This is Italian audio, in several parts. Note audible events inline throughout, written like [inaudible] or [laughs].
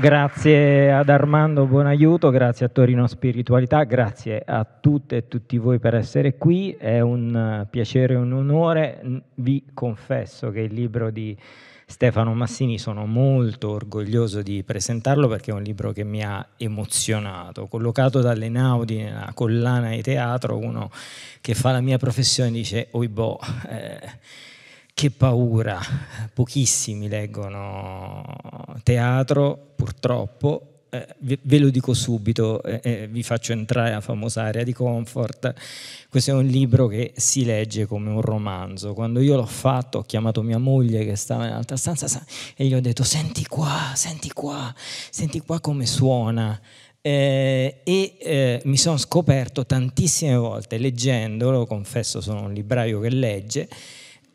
Grazie ad Armando Buonaiuto, grazie a Torino Spiritualità, grazie a tutte e tutti voi per essere qui, è un eh, piacere e un onore. Vi confesso che il libro di Stefano Massini sono molto orgoglioso di presentarlo perché è un libro che mi ha emozionato, collocato dalle Naudi nella collana di teatro, uno che fa la mia professione dice, oibò, boh, eh, che paura, pochissimi leggono teatro, purtroppo, eh, ve, ve, lo dico subito, eh, eh, vi faccio entrare la famosa area di comfort, questo è un libro che si legge come un romanzo, quando io l'ho fatto ho chiamato mia moglie che stava in un'altra stanza e gli ho detto senti qua, senti qua, senti qua come suona, eh, e eh, mi sono scoperto tantissime volte leggendolo, confesso sono un libraio che legge,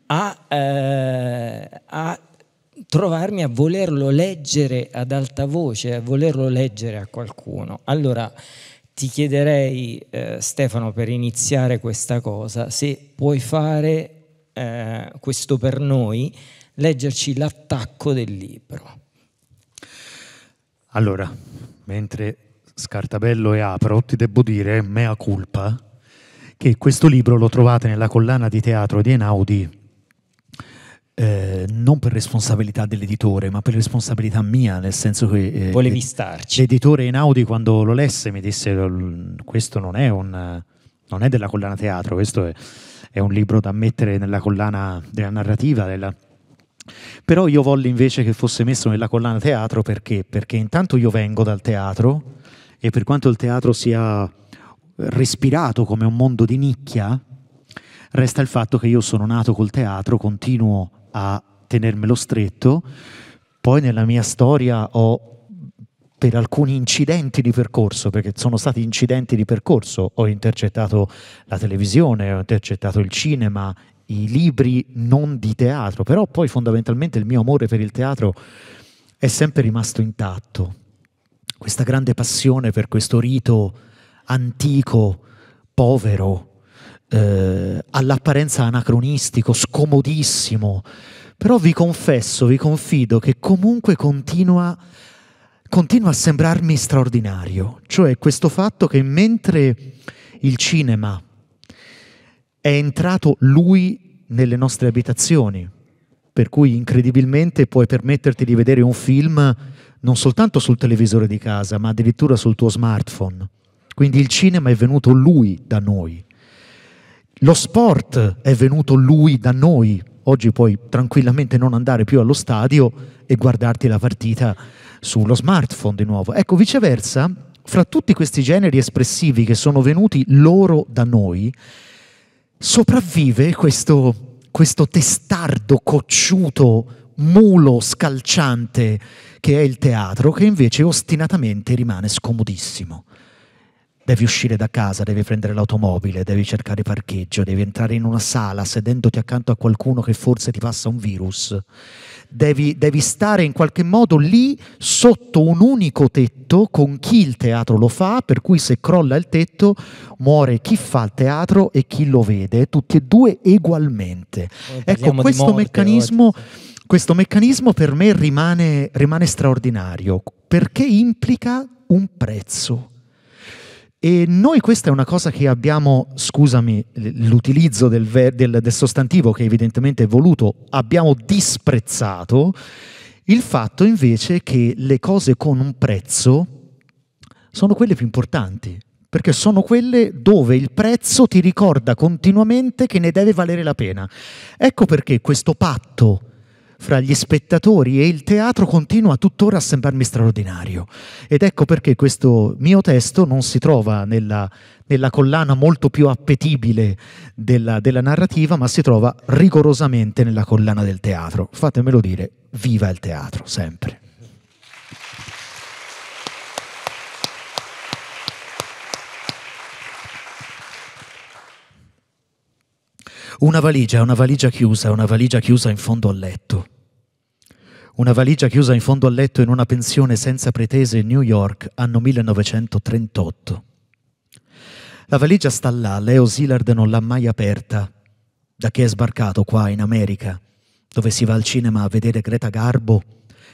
a, eh, a trovarmi a volerlo leggere ad alta voce, a volerlo leggere a qualcuno. Allora ti chiederei, eh, Stefano, per iniziare questa cosa, se puoi fare eh, questo per noi, leggerci l'attacco del libro. Allora, mentre scartabello e apro, ti devo dire, mea culpa, che questo libro lo trovate nella collana di teatro di Enaudi eh, non per responsabilità dell'editore, ma per responsabilità mia, nel senso che eh, volevi starci. L'editore in Audi quando lo lesse mi disse questo non è, un, non è della collana teatro, questo è, è, un libro da mettere nella collana della narrativa, della... però io volli invece che fosse messo nella collana teatro perché? Perché intanto io vengo dal teatro e per quanto il teatro sia respirato come un mondo di nicchia, resta il fatto che io sono nato col teatro, continuo a tenermelo stretto, poi nella mia storia ho per alcuni incidenti di percorso, perché sono stati incidenti di percorso, ho intercettato la televisione, ho intercettato il cinema, i libri non di teatro, però poi fondamentalmente il mio amore per il teatro è sempre rimasto intatto. Questa grande passione per questo rito antico, povero, eh, all'apparenza anacronistico, scomodissimo, però vi confesso, vi confido che comunque continua, continua a sembrarmi straordinario, cioè questo fatto che mentre il cinema è entrato lui nelle nostre abitazioni, per cui incredibilmente puoi permetterti di vedere un film non soltanto sul televisore di casa, ma addirittura sul tuo smartphone. Quindi il cinema è venuto lui da noi. Lo sport è venuto lui da noi. Oggi puoi tranquillamente non andare più allo stadio e guardarti la partita sullo smartphone di nuovo. Ecco, viceversa, fra tutti questi generi espressivi che sono venuti loro da noi, sopravvive questo, questo testardo, cocciuto, mulo, scalciante che è il teatro, che invece ostinatamente rimane scomodissimo devi uscire da casa, devi prendere l'automobile, devi cercare parcheggio, devi entrare in una sala sedendoti accanto a qualcuno che forse ti passa un virus. Devi, devi stare in qualche modo lì sotto un unico tetto con chi il teatro lo fa, per cui se crolla il tetto muore chi fa il teatro e chi lo vede, tutti e due egualmente. Eh, ecco, questo meccanismo... Questo meccanismo per me rimane, rimane straordinario perché implica un prezzo e noi questa è una cosa che abbiamo, scusami l'utilizzo del, ver- del, del sostantivo che evidentemente è voluto, abbiamo disprezzato, il fatto invece che le cose con un prezzo sono quelle più importanti, perché sono quelle dove il prezzo ti ricorda continuamente che ne deve valere la pena. Ecco perché questo patto fra gli spettatori e il teatro continua tuttora a sembrarmi straordinario. Ed ecco perché questo mio testo non si trova nella, nella collana molto più appetibile della, della, narrativa, ma si trova rigorosamente nella collana del teatro. Fatemelo dire, viva il teatro, sempre. Una valigia, una valigia chiusa, una valigia chiusa in fondo al letto. Una valigia chiusa in fondo al letto in una pensione senza pretese in New York, anno 1938. La valigia sta là, Leo Szilard non l'ha mai aperta, da che è sbarcato qua in America, dove si va al cinema a vedere Greta Garbo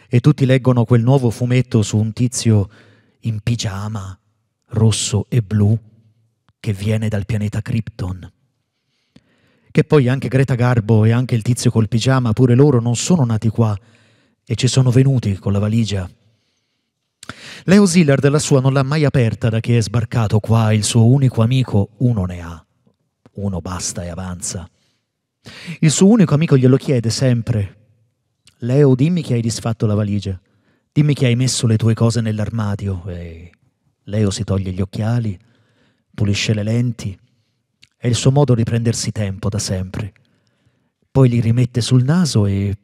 e tutti leggono quel nuovo fumetto su un tizio in pigiama, rosso e blu, che viene dal pianeta Krypton che poi anche Greta Garbo e anche il tizio col pigiama, pure loro non sono nati qua e ci sono venuti con la valigia. Leo Zillard la sua non l'ha mai aperta da che è sbarcato qua, il suo unico amico uno ne ha. Uno basta e avanza. Il suo unico amico glielo chiede sempre. Leo, dimmi che hai disfatto la valigia. Dimmi che hai messo le tue cose nell'armadio. E Leo si toglie gli occhiali, pulisce le lenti, è il suo modo di prendersi tempo da sempre. Poi li rimette sul naso e...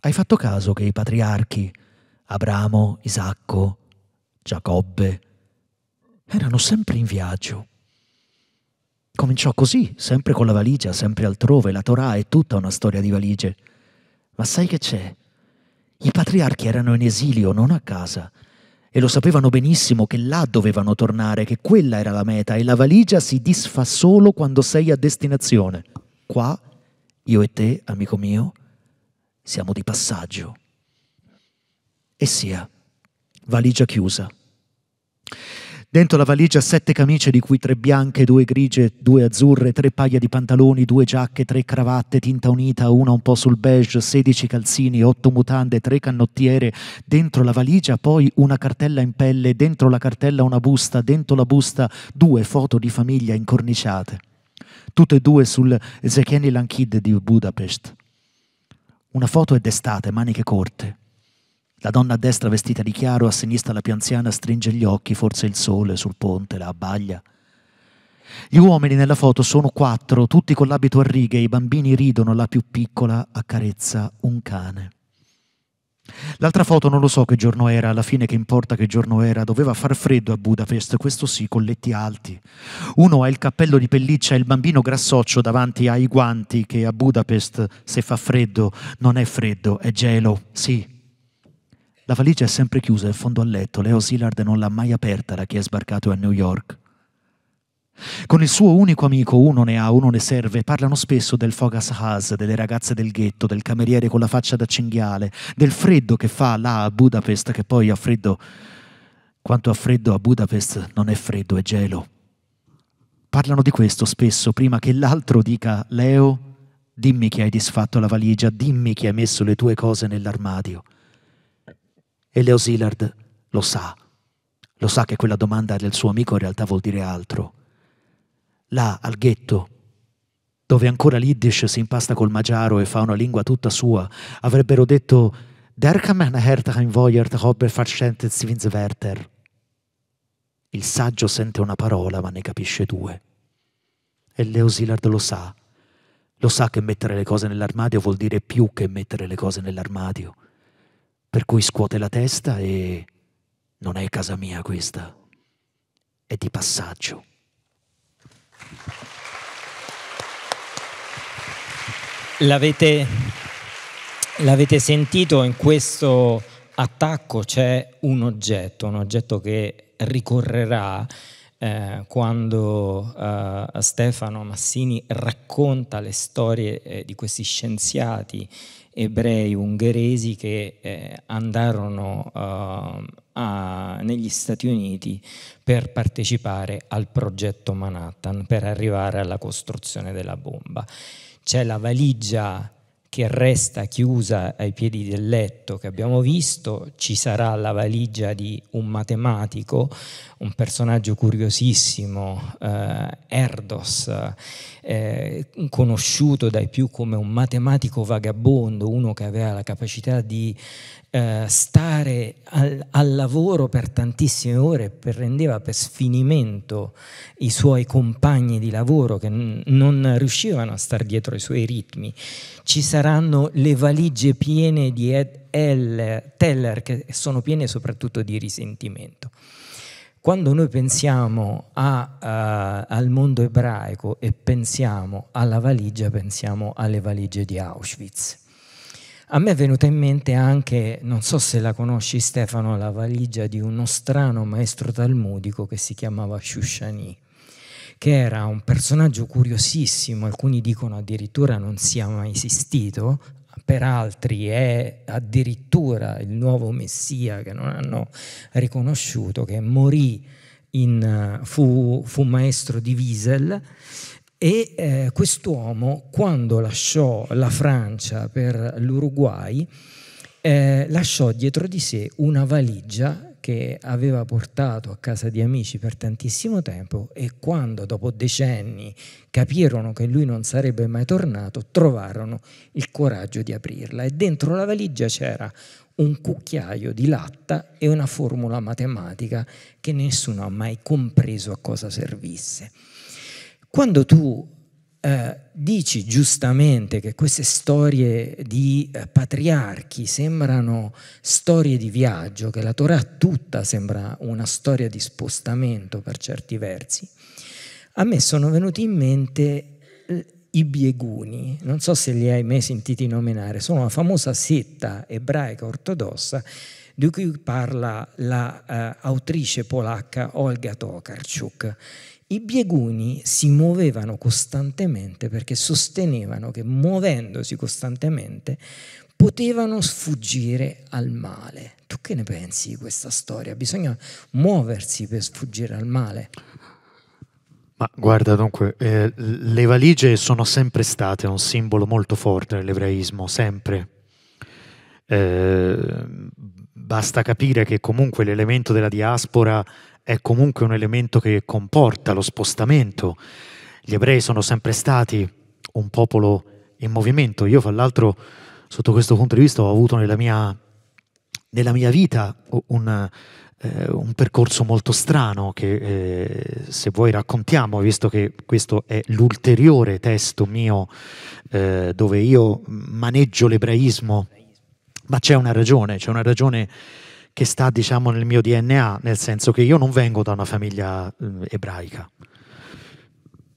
Hai fatto caso che i patriarchi, Abramo, Isacco, Giacobbe, erano sempre in viaggio. Cominciò così, sempre con la valigia, sempre altrove, la Torah è tutta una storia di valigie. Ma sai che c'è? I patriarchi erano in esilio, non a casa, e lo sapevano benissimo che là dovevano tornare, che quella era la meta e la valigia si disfa solo quando sei a destinazione. Qua, io e te, amico mio, siamo di passaggio. E sia, valigia chiusa. Dentro la valigia sette camicie, di cui tre bianche, due grigie, due azzurre, tre paia di pantaloni, due giacche, tre cravatte, tinta unita, una un po' sul beige, sedici calzini, otto mutande, tre cannottiere. Dentro la valigia poi una cartella in pelle, dentro la cartella una busta, dentro la busta due foto di famiglia incorniciate. Tutte e due sul Zekeni Lankid di Budapest. Una foto è d'estate, maniche corte, la donna a destra vestita di chiaro, a sinistra la più anziana, stringe gli occhi, forse il sole sul ponte la abbaglia. Gli uomini nella foto sono quattro, tutti con l'abito a righe, i bambini ridono, la più piccola accarezza un cane. L'altra foto non lo so che giorno era, alla fine che importa che giorno era, doveva far freddo a Budapest, questo sì, con letti alti. Uno ha il cappello di pelliccia e il bambino grassoccio davanti ai guanti che a Budapest se fa freddo non è freddo, è gelo, sì, la valigia è sempre chiusa in fondo al letto, Leo Szilard non l'ha mai aperta da che è sbarcato a New York. Con il suo unico amico, uno ne ha, uno ne serve, parlano spesso del Fogas Haas, delle ragazze del ghetto, del cameriere con la faccia da cinghiale, del freddo che fa là a Budapest, che poi a freddo, quanto a freddo a Budapest non è freddo, è gelo. Parlano di questo spesso, prima che l'altro dica, Leo, dimmi che hai disfatto la valigia, dimmi che hai messo le tue cose nell'armadio. E Leo Szilard lo sa. Lo sa che quella domanda del suo amico in realtà vuol dire altro. Là, al ghetto, dove ancora l'Iddish si impasta col magiaro e fa una lingua tutta sua, avrebbero detto Der kann man ein Voyert Hobbe verständnis Werther. Il saggio sente una parola ma ne capisce due. E Leo Szilard lo sa. Lo sa che mettere le cose nell'armadio vuol dire più che mettere le cose nell'armadio per cui scuote la testa e non è casa mia questa, è di passaggio. L'avete, l'avete sentito in questo attacco c'è un oggetto, un oggetto che ricorrerà eh, quando eh, Stefano Massini racconta le storie eh, di questi scienziati ebrei ungheresi che eh, andarono eh, a, negli Stati Uniti per partecipare al progetto Manhattan, per arrivare alla costruzione della bomba. C'è la valigia che resta chiusa ai piedi del letto che abbiamo visto, ci sarà la valigia di un matematico, un personaggio curiosissimo, eh, Erdos, eh, conosciuto dai più come un matematico vagabondo, uno che aveva la capacità di eh, stare al, al lavoro per tantissime ore, e rendeva per sfinimento i suoi compagni di lavoro che non riuscivano a stare dietro ai suoi ritmi ci saranno le valigie piene di Ed Teller, che sono piene soprattutto di risentimento. Quando noi pensiamo a, uh, al mondo ebraico e pensiamo alla valigia, pensiamo alle valigie di Auschwitz. A me è venuta in mente anche, non so se la conosci Stefano, la valigia di uno strano maestro talmudico che si chiamava Shushani che era un personaggio curiosissimo, alcuni dicono addirittura non sia mai esistito, per altri è addirittura il nuovo messia che non hanno riconosciuto, che morì, in, fu, fu maestro di Wiesel e eh, quest'uomo quando lasciò la Francia per l'Uruguay eh, lasciò dietro di sé una valigia che aveva portato a casa di amici per tantissimo tempo e quando dopo decenni capirono che lui non sarebbe mai tornato, trovarono il coraggio di aprirla e dentro la valigia c'era un cucchiaio di latta e una formula matematica che nessuno ha mai compreso a cosa servisse. Quando tu eh, dici giustamente che queste storie di eh, patriarchi sembrano storie di viaggio, che la Torah tutta sembra una storia di spostamento per certi versi, a me sono venuti in mente i bieguni, non so se li hai mai sentiti nominare, sono una famosa setta ebraica ortodossa di cui parla l'autrice la, eh, polacca Olga Tokarczuk i bieguni si muovevano costantemente perché sostenevano che muovendosi costantemente potevano sfuggire al male. Tu che ne pensi di questa storia? Bisogna muoversi per sfuggire al male. Ma guarda, dunque, eh, le valigie sono sempre state un simbolo molto forte nell'ebraismo, sempre. Eh, basta capire che comunque l'elemento della diaspora è comunque un elemento che comporta lo spostamento. Gli ebrei sono sempre stati un popolo in movimento. Io, fra l'altro, sotto questo punto di vista, ho avuto nella mia, nella mia vita un, eh, un, percorso molto strano che, eh, se vuoi, raccontiamo, visto che questo è l'ulteriore testo mio eh, dove io maneggio l'ebraismo. Ma c'è una ragione, c'è una ragione che sta diciamo nel mio DNA, nel senso che io non vengo da una famiglia eh, ebraica.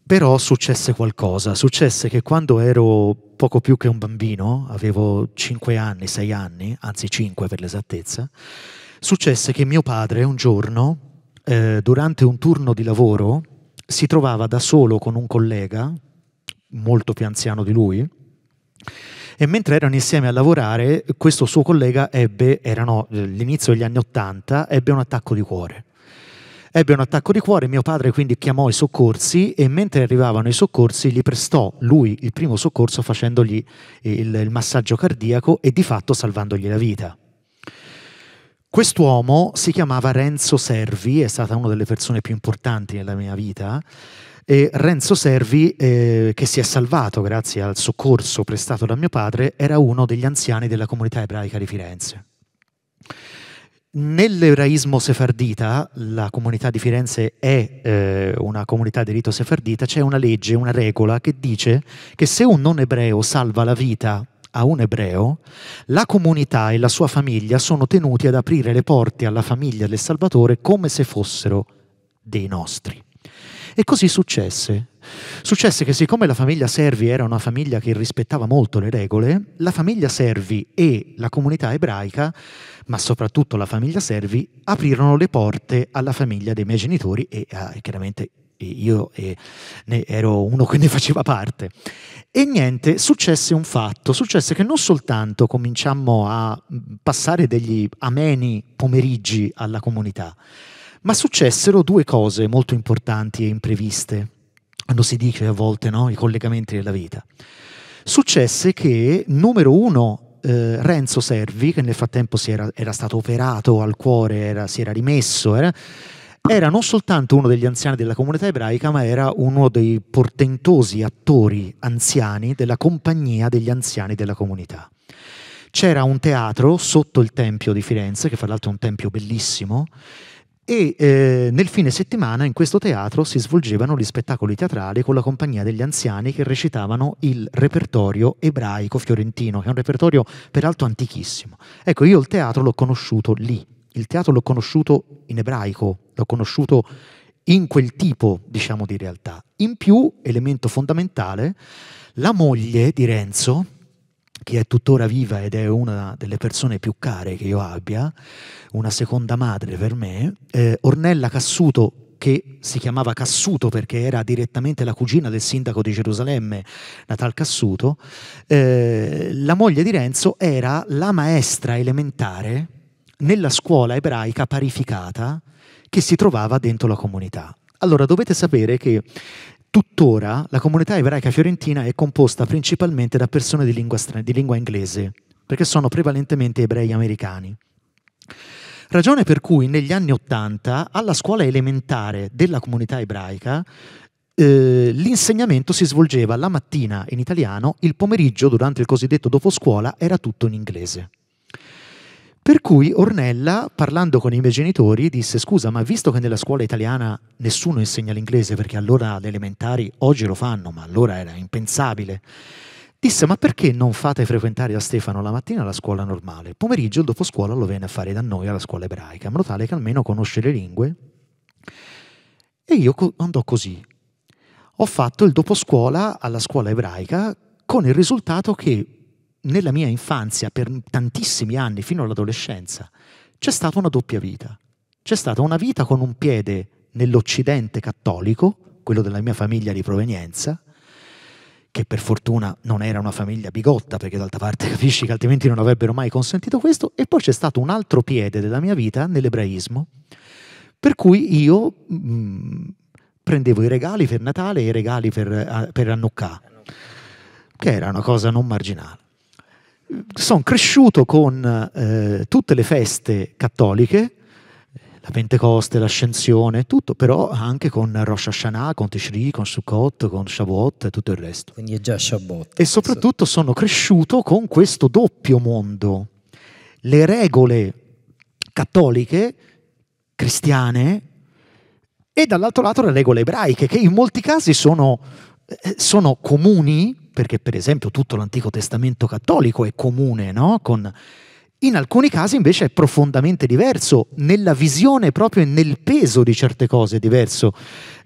Però successe qualcosa, successe che quando ero poco più che un bambino, avevo 5 anni, 6 anni, anzi 5 per l'esattezza, successe che mio padre un giorno, eh, durante un turno di lavoro, si trovava da solo con un collega, molto più anziano di lui, e mentre erano insieme a lavorare, questo suo collega ebbe, erano eh, l'inizio degli anni Ottanta, ebbe un attacco di cuore. Ebbe un attacco di cuore, mio padre quindi chiamò i soccorsi e mentre arrivavano i soccorsi gli prestò lui il primo soccorso facendogli il, il massaggio cardiaco e di fatto salvandogli la vita. Quest'uomo si chiamava Renzo Servi, è stata una delle persone più importanti nella mia vita e Renzo Servi, eh, che si è salvato grazie al soccorso prestato da mio padre, era uno degli anziani della comunità ebraica di Firenze. Nell'ebraismo sefardita, la comunità di Firenze è eh, una comunità di rito sefardita, c'è una legge, una regola che dice che se un non ebreo salva la vita a un ebreo, la comunità e la sua famiglia sono tenuti ad aprire le porte alla famiglia del Salvatore come se fossero dei nostri. E così successe. Successe che siccome la famiglia Servi era una famiglia che rispettava molto le regole, la famiglia Servi e la comunità ebraica, ma soprattutto la famiglia Servi, aprirono le porte alla famiglia dei miei genitori e ah, chiaramente io eh, ne ero uno che ne faceva parte. E niente, successe un fatto, successe che non soltanto cominciammo a mm, passare degli ameni pomeriggi alla comunità, ma successero due cose molto importanti e impreviste, quando si dice a volte no, i collegamenti della vita. Successe che, numero uno, eh, Renzo Servi, che nel frattempo era, era, stato operato al cuore, era, si era rimesso, era, era non soltanto uno degli anziani della comunità ebraica, ma era uno dei portentosi attori anziani della compagnia degli anziani della comunità. C'era un teatro sotto il Tempio di Firenze, che fra l'altro è un tempio bellissimo, e eh, nel fine settimana in questo teatro si svolgevano gli spettacoli teatrali con la compagnia degli anziani che recitavano il repertorio ebraico fiorentino, che è un repertorio peraltro antichissimo. Ecco, io il teatro l'ho conosciuto lì, il teatro l'ho conosciuto in ebraico, l'ho conosciuto in quel tipo diciamo, di realtà. In più, elemento fondamentale, la moglie di Renzo, che è tuttora viva ed è una delle persone più care che io abbia, una seconda madre per me, eh, Ornella Cassuto che si chiamava Cassuto perché era direttamente la cugina del sindaco di Gerusalemme, Natal Cassuto, eh, la moglie di Renzo era la maestra elementare nella scuola ebraica parificata che si trovava dentro la comunità. Allora dovete sapere che Tuttora la comunità ebraica fiorentina è composta principalmente da persone di lingua, di lingua inglese, perché sono prevalentemente ebrei americani. Ragione per cui negli anni Ottanta alla scuola elementare della comunità ebraica eh, l'insegnamento si svolgeva la mattina in italiano, il pomeriggio durante il cosiddetto dopo scuola era tutto in inglese. Per cui Ornella, parlando con i miei genitori, disse scusa, ma visto che nella scuola italiana nessuno insegna l'inglese, perché allora le elementari oggi lo fanno, ma allora era impensabile, disse ma perché non fate frequentare a Stefano la mattina la scuola normale? Il pomeriggio, il dopo scuola, lo viene a fare da noi alla scuola ebraica, in modo tale che almeno conosce le lingue. E io andò così. Ho fatto il dopo scuola alla scuola ebraica con il risultato che nella mia infanzia, per tantissimi anni, fino all'adolescenza, c'è stata una doppia vita. C'è stata una vita con un piede nell'Occidente cattolico, quello della mia famiglia di provenienza, che per fortuna non era una famiglia bigotta, perché d'altra parte [laughs] capisci che altrimenti non avrebbero mai consentito questo, e poi c'è stato un altro piede della mia vita nell'ebraismo, per cui io mh, mm, prendevo i regali per Natale e i regali per, eh, per Annukkah, che era una cosa non marginale sono cresciuto con eh, tutte le feste cattoliche, la Pentecoste, l'Ascensione, tutto, però anche con Rosh Hashanah, con Tishri, con Sukkot, con Shavuot e tutto il resto. Quindi è già Shabbat. E soprattutto sono cresciuto con questo doppio mondo. Le regole cattoliche, cristiane, e dall'altro lato le regole ebraiche, che in molti casi sono, eh, sono comuni, perché per esempio tutto l'Antico Testamento cattolico è comune, no? Con... in alcuni casi invece è profondamente diverso, nella visione proprio e nel peso di certe cose è diverso.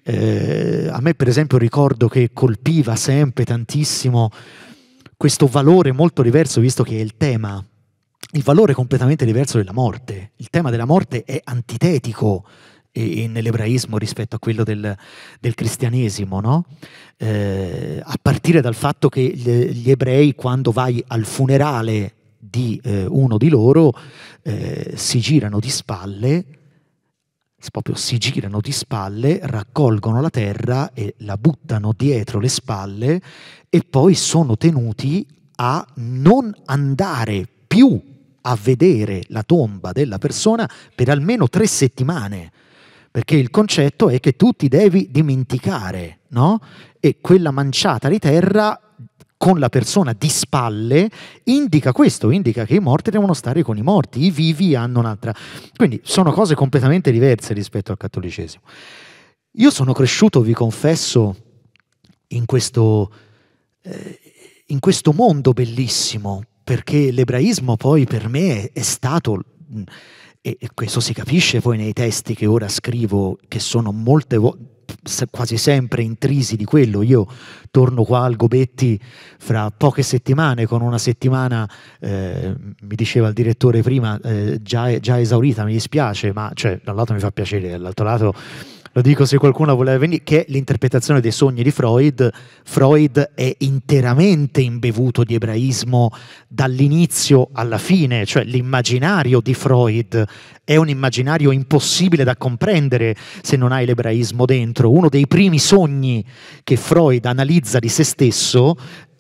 Eh, a me per esempio ricordo che colpiva sempre tantissimo questo valore molto diverso, visto che è il tema, il valore completamente diverso della morte. Il tema della morte è antitetico e, e nell'ebraismo rispetto a quello del, del cristianesimo, no? eh, a partire dal fatto che gli, gli, ebrei quando vai al funerale di eh, uno di loro eh, si girano di spalle, proprio si girano di spalle, raccolgono la terra e la buttano dietro le spalle e poi sono tenuti a non andare più a vedere la tomba della persona per almeno tre settimane perché il concetto è che tu ti devi dimenticare, no? E quella manciata di terra con la persona di spalle indica questo, indica che i morti devono stare con i morti, i vivi hanno un'altra. Quindi sono cose completamente diverse rispetto al cattolicesimo. Io sono cresciuto, vi confesso, in questo, eh, in questo mondo bellissimo, perché l'ebraismo poi per me è, è stato... Mh, e, questo si capisce poi nei testi che ora scrivo, che sono molte volte quasi sempre intrisi di quello. Io torno qua al Gobetti fra poche settimane, con una settimana, eh, mi diceva il direttore prima, eh, già, già, esaurita, mi dispiace, ma cioè, da un lato mi fa piacere, dall'altro lato lo dico se qualcuno voleva venire, che è l'interpretazione dei sogni di Freud. Freud è interamente imbevuto di ebraismo dall'inizio alla fine, cioè l'immaginario di Freud è un immaginario impossibile da comprendere se non hai l'ebraismo dentro. Uno dei primi sogni che Freud analizza di se stesso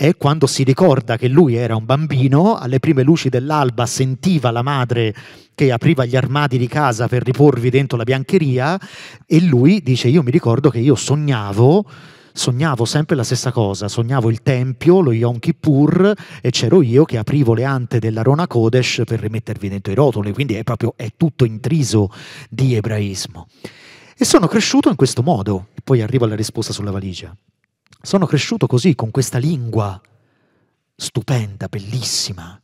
e quando si ricorda che lui era un bambino, alle prime luci dell'alba sentiva la madre che apriva gli armadi di casa per riporvi dentro la biancheria e lui dice io mi ricordo che io sognavo sognavo sempre la stessa cosa, sognavo il Tempio, lo Yom Kippur e c'ero io che aprivo le ante della Rona Kodesh per rimettervi dentro i rotoli, quindi è proprio è tutto intriso di ebraismo. E sono cresciuto in questo modo, poi arrivo alla risposta sulla valigia sono cresciuto così, con questa lingua stupenda, bellissima,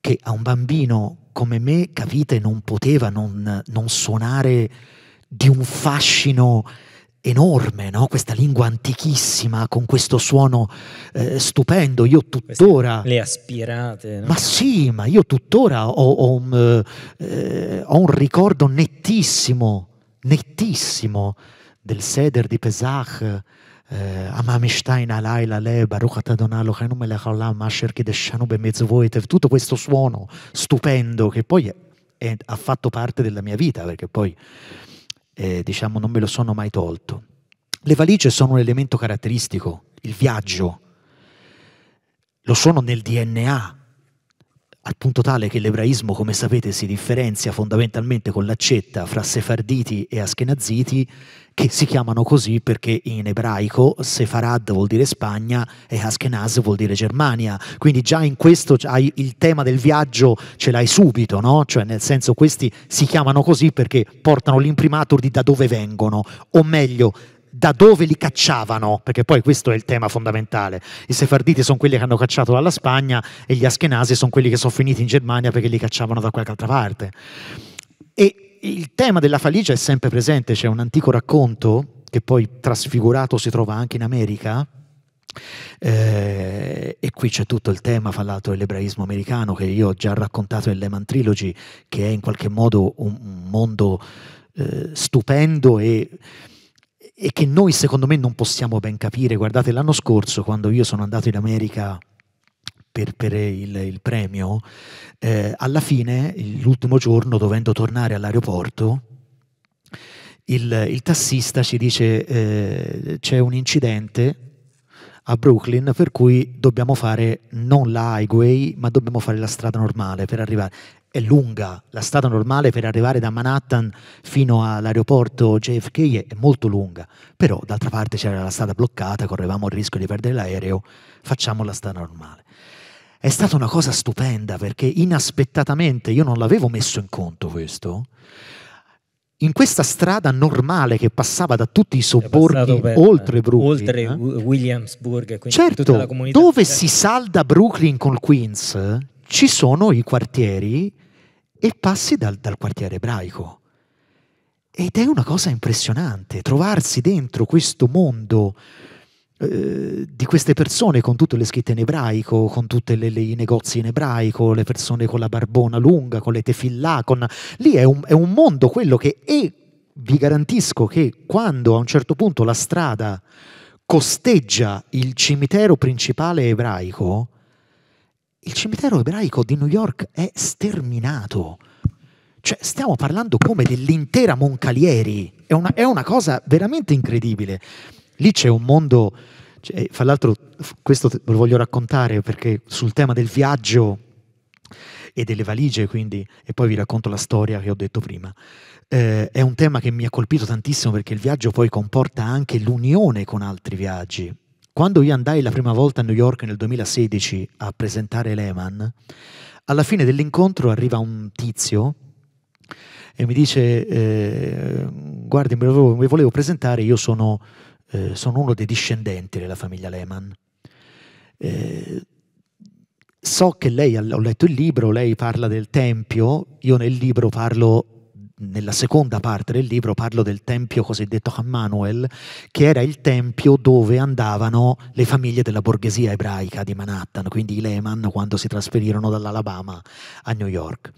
che a un bambino come me, capite, non poteva non, non suonare di un fascino enorme, no? questa lingua antichissima con questo suono eh, stupendo. Io tuttora... Queste le aspirate. No? Ma sì, ma io tuttora ho, ho, un, eh, ho, un, ricordo nettissimo, nettissimo del Seder di Pesach Amami Alaila, Le, Baruch Atadonah, Lochenu Melech Kideshanu Bemezvoitev, tutto questo suono stupendo che poi è, è, ha fatto parte della mia vita, perché poi eh, diciamo non me lo sono mai tolto. Le valigie sono un elemento caratteristico, il viaggio, lo sono nel DNA al punto tale che l'ebraismo, come sapete, si differenzia fondamentalmente con l'accetta fra sefarditi e aschenaziti, che si chiamano così perché in ebraico sefarad vuol dire Spagna e aschenaz vuol dire Germania. Quindi già in questo hai il tema del viaggio, ce l'hai subito, no? Cioè nel senso questi si chiamano così perché portano l'imprimatur di da dove vengono, o meglio, da dove li cacciavano, perché poi questo è il tema fondamentale. I sefarditi sono quelli che hanno cacciato dalla Spagna e gli aschenasi sono quelli che sono finiti in Germania perché li cacciavano da qualche altra parte. E il tema della falicia è sempre presente, c'è un antico racconto che poi trasfigurato si trova anche in America, eh, e qui c'è tutto il tema, fra l'altro, dell'ebraismo americano che io ho già raccontato in Lehman Trilogy, che è in qualche modo un, mondo eh, stupendo e e che noi secondo me non possiamo ben capire. Guardate, l'anno scorso quando io sono andato in America per, per il, il, premio, eh, alla fine, l'ultimo giorno, dovendo tornare all'aeroporto, il, il, tassista ci dice eh, c'è un incidente a Brooklyn per cui dobbiamo fare non la highway ma dobbiamo fare la strada normale per arrivare è lunga, la strada normale per arrivare da Manhattan fino all'aeroporto JFK è molto lunga, però d'altra parte c'era la strada bloccata, correvamo il rischio di perdere l'aereo, facciamo la strada normale. È stata una cosa stupenda perché inaspettatamente io non l'avevo messo in conto questo. In questa strada normale che passava da tutti i sobborghi per, oltre Brooklyn, oltre eh? Williamsburg, quindi certo, tutta la comunità dove si salda Brooklyn col Queens, ci sono i quartieri e passi dal, dal quartiere ebraico. Ed è una cosa impressionante trovarsi dentro questo mondo eh, di queste persone con tutte le scritte in ebraico, con tutti i negozi in ebraico, le persone con la barbona lunga, con le tefillà, con... lì è un, è un mondo quello che... E vi garantisco che quando a un certo punto la strada costeggia il cimitero principale ebraico, il cimitero ebraico di New York è sterminato. Cioè, stiamo parlando come dell'intera Moncalieri. È una, è una cosa veramente incredibile. Lì c'è un mondo. Cioè, fra l'altro, questo te lo voglio raccontare perché sul tema del viaggio e delle valigie, quindi, e poi vi racconto la storia che ho detto prima. Eh, è un tema che mi ha colpito tantissimo perché il viaggio poi comporta anche l'unione con altri viaggi. Quando io andai la prima volta a New York nel 2016 a presentare Lehman, alla fine dell'incontro arriva un tizio e mi dice, eh, guardi, mi volevo, mi volevo, presentare, io sono, eh, sono, uno dei discendenti della famiglia Lehman. Eh, so che lei, ho letto il libro, lei parla del Tempio, io nel libro parlo nella seconda parte del libro parlo del tempio cosiddetto Hammanuel, che era il tempio dove andavano le famiglie della borghesia ebraica di Manhattan, quindi i Lehman quando si trasferirono dall'Alabama a New York.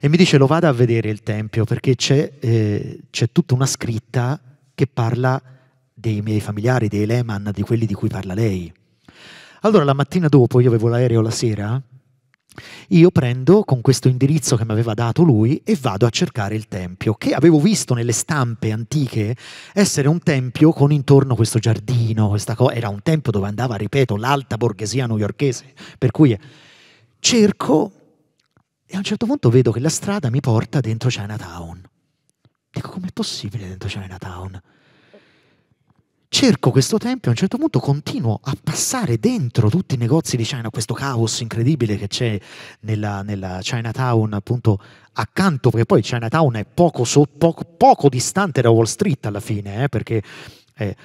E mi dice lo vado a vedere il tempio perché c'è, eh, c'è tutta una scritta che parla dei miei familiari, dei Lehman, di quelli di cui parla lei. Allora la mattina dopo, io avevo l'aereo la sera, io prendo con questo indirizzo che mi aveva dato lui e vado a cercare il tempio, che avevo visto nelle stampe antiche essere un tempio con intorno questo giardino, co- era un tempio dove andava, ripeto, l'alta borghesia newyorkese. per cui cerco e a un certo punto vedo che la strada mi porta dentro Chinatown. Dico, com'è possibile dentro Chinatown? cerco questo tempio, e a un certo punto continuo a passare dentro tutti i negozi di China, questo caos incredibile che c'è nella, nella Chinatown, appunto accanto, perché poi Chinatown è poco, so, poco, poco distante da Wall Street alla fine, eh, perché eh,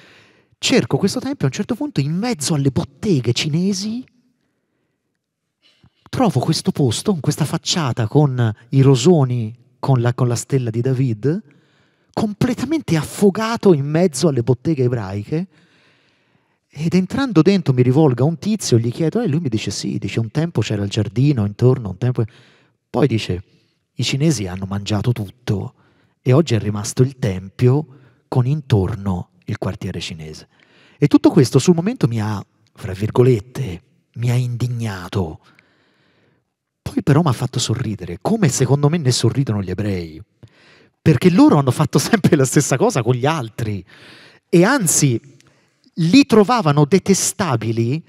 cerco questo tempio, e a un certo punto in mezzo alle botteghe cinesi trovo questo posto, questa facciata con i rosoni, con la, con la stella di David, completamente affogato in mezzo alle botteghe ebraiche. Ed entrando dentro mi rivolgo a un tizio, gli chiedo, e lui mi dice sì, dice un tempo c'era il giardino intorno, un tempo... Poi dice, i cinesi hanno mangiato tutto e oggi è rimasto il tempio con intorno il quartiere cinese. E tutto questo sul momento mi ha, fra virgolette, mi ha indignato. Poi però mi ha fatto sorridere, come secondo me ne sorridono gli ebrei, perché loro hanno fatto [laughs] sempre la stessa cosa con gli altri e anzi li trovavano detestabili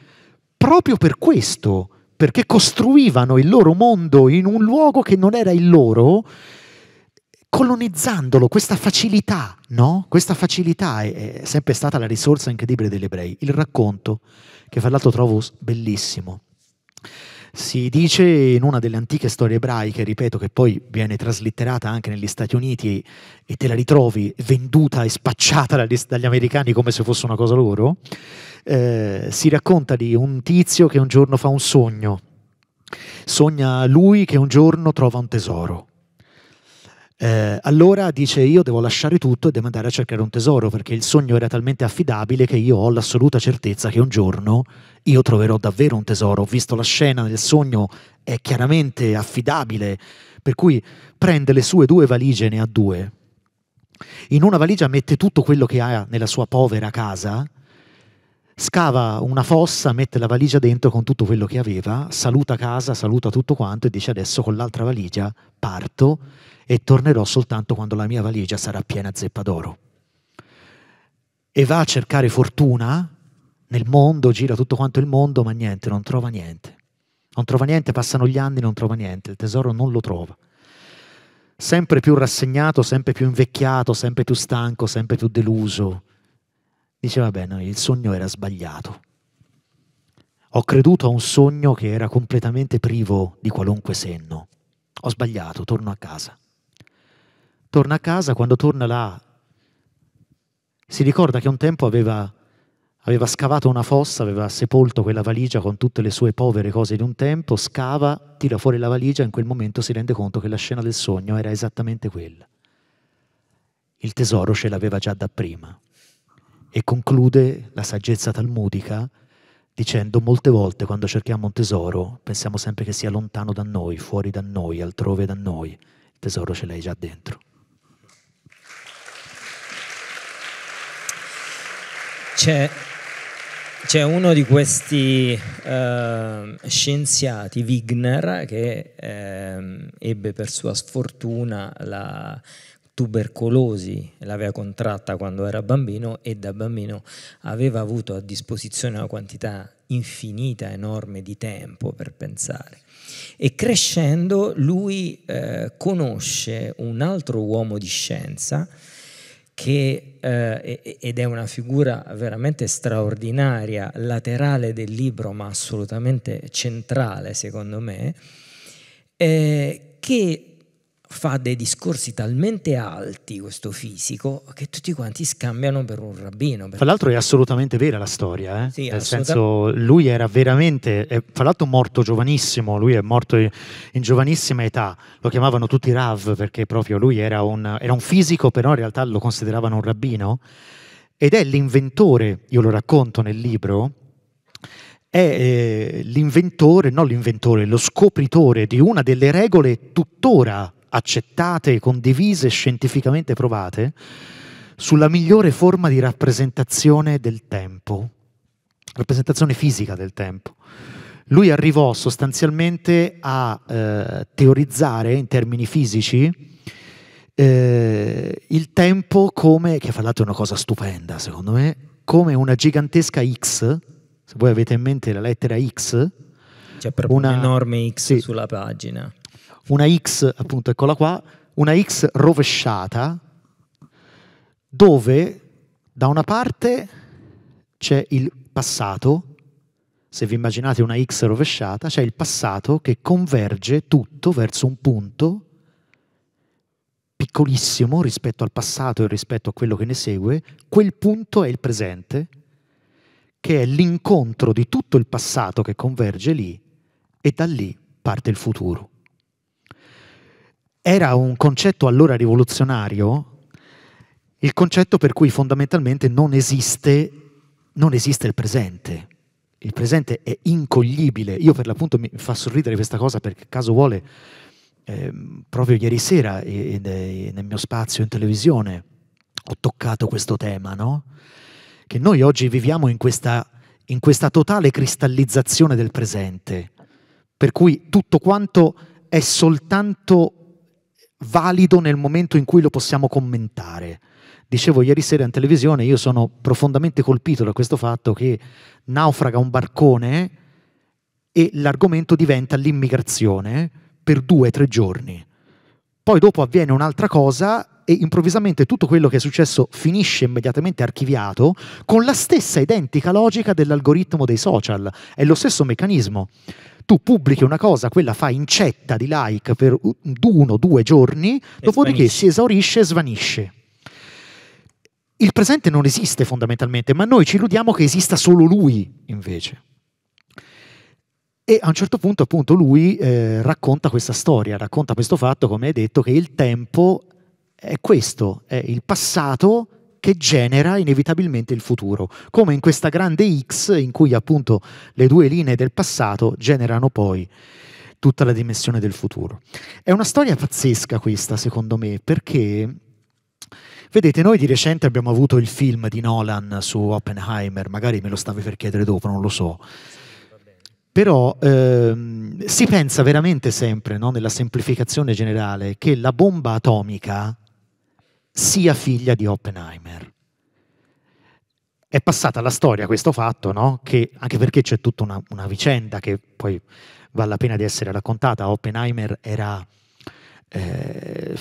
proprio per questo, perché costruivano il loro mondo in un luogo che non era il loro, colonizzandolo, questa facilità, no? Questa facilità è, è sempre stata la risorsa incredibile degli ebrei, il racconto, che fra l'altro trovo bellissimo. Si dice in una delle antiche storie ebraiche, ripeto, che poi viene traslitterata anche negli Stati Uniti e te la ritrovi venduta e spacciata dagli, dagli americani come se fosse una cosa loro, eh, si racconta di un tizio che un giorno fa un sogno. Sogna lui che un giorno trova un tesoro eh, allora dice io devo lasciare tutto e devo andare a cercare un tesoro perché il sogno era talmente affidabile che io ho l'assoluta certezza che un giorno io troverò davvero un tesoro. Ho visto la scena del sogno, è chiaramente affidabile, per cui prende le sue due valigie, ne ha due. In una valigia mette tutto quello che ha nella sua povera casa, scava una fossa, mette la valigia dentro con tutto quello che aveva, saluta casa, saluta tutto quanto e dice adesso con l'altra valigia parto e tornerò soltanto quando la mia valigia sarà piena zeppa d'oro. E va a cercare fortuna nel mondo, gira tutto quanto il mondo, ma niente, non trova niente. Non trova niente, passano gli anni, non trova niente, il tesoro non lo trova. Sempre più rassegnato, sempre più invecchiato, sempre più stanco, sempre più deluso. Dice, vabbè, no, il sogno era sbagliato. Ho creduto a un sogno che era completamente privo di qualunque senno. Ho sbagliato, torno a casa torna a casa, quando torna là si ricorda che un tempo aveva, aveva scavato una fossa, aveva sepolto quella valigia con tutte le sue povere cose di un tempo, scava, tira fuori la valigia e in quel momento si rende conto che la scena del sogno era esattamente quella. Il tesoro ce l'aveva già da prima. E conclude la saggezza talmudica dicendo molte volte quando cerchiamo un tesoro pensiamo sempre che sia lontano da noi, fuori da noi, altrove da noi. Il tesoro ce l'hai già dentro. C'è, c'è uno di questi eh, scienziati, Wigner, che eh, ebbe per sua sfortuna la tubercolosi, l'aveva contratta quando era bambino e da bambino aveva avuto a disposizione una quantità infinita, enorme di tempo per pensare. E crescendo lui eh, conosce un altro uomo di scienza che, eh, ed è una figura veramente straordinaria, laterale del libro, ma assolutamente centrale secondo me, eh, che fa dei discorsi talmente alti questo fisico che tutti quanti scambiano per un rabbino. Tra l'altro è assolutamente vera la storia, eh? sì, nel senso lui era veramente, tra l'altro morto giovanissimo, lui è morto in, giovanissima età, lo chiamavano tutti Rav perché proprio lui era un, era un fisico, però in realtà lo consideravano un rabbino ed è l'inventore, io lo racconto nel libro, è eh, l'inventore, non l'inventore, lo scopritore di una delle regole tuttora accettate, condivise, scientificamente provate, sulla migliore forma di rappresentazione del tempo, rappresentazione fisica del tempo. Lui arrivò sostanzialmente a eh, teorizzare in termini fisici eh, il tempo come, che fra l'altro è una cosa stupenda secondo me, come una gigantesca X, se voi avete in mente la lettera X, c'è cioè, proprio una... un enorme X sì. sulla pagina una X, appunto, eccola qua, una X rovesciata, dove da una parte c'è il passato, se vi immaginate una X rovesciata, c'è il passato che converge tutto verso un punto piccolissimo rispetto al passato e rispetto a quello che ne segue, quel punto è il presente, che è l'incontro di tutto il passato che converge lì e da lì parte il futuro era un concetto allora rivoluzionario, il concetto per cui fondamentalmente non esiste, non esiste il presente. Il presente è incoglibile. Io per l'appunto mi fa sorridere questa cosa perché caso vuole, eh, proprio ieri sera e, e nel mio spazio in televisione ho toccato questo tema, no? che noi oggi viviamo in questa, in questa totale cristallizzazione del presente, per cui tutto quanto è soltanto valido nel momento in cui lo possiamo commentare. Dicevo ieri sera in televisione, io sono profondamente colpito da questo fatto che naufraga un barcone e l'argomento diventa l'immigrazione per due o tre giorni. Poi dopo avviene un'altra cosa e improvvisamente tutto quello che è successo finisce immediatamente archiviato con la stessa identica logica dell'algoritmo dei social. È lo stesso meccanismo. Tu pubblichi una cosa, quella fa incetta di like per uno o due giorni, dopodiché si esaurisce e svanisce. Il presente non esiste fondamentalmente, ma noi ci illudiamo che esista solo lui invece. E a un certo punto, appunto, lui eh, racconta questa storia, racconta questo fatto, come hai detto, che il tempo è questo, è il passato che genera inevitabilmente il futuro, come in questa grande X in cui appunto le due linee del passato generano poi tutta la dimensione del futuro. È una storia pazzesca questa, secondo me, perché Vedete, noi di recente abbiamo avuto il film di Nolan su Oppenheimer, magari me lo stavi per chiedere dopo, non lo so. Però ehm, si pensa veramente sempre, no, nella semplificazione generale, che la bomba atomica sia figlia di Oppenheimer. È passata la storia questo fatto, no? che, anche perché c'è tutta una, una, vicenda che poi vale la pena di essere raccontata. Oppenheimer era, eh,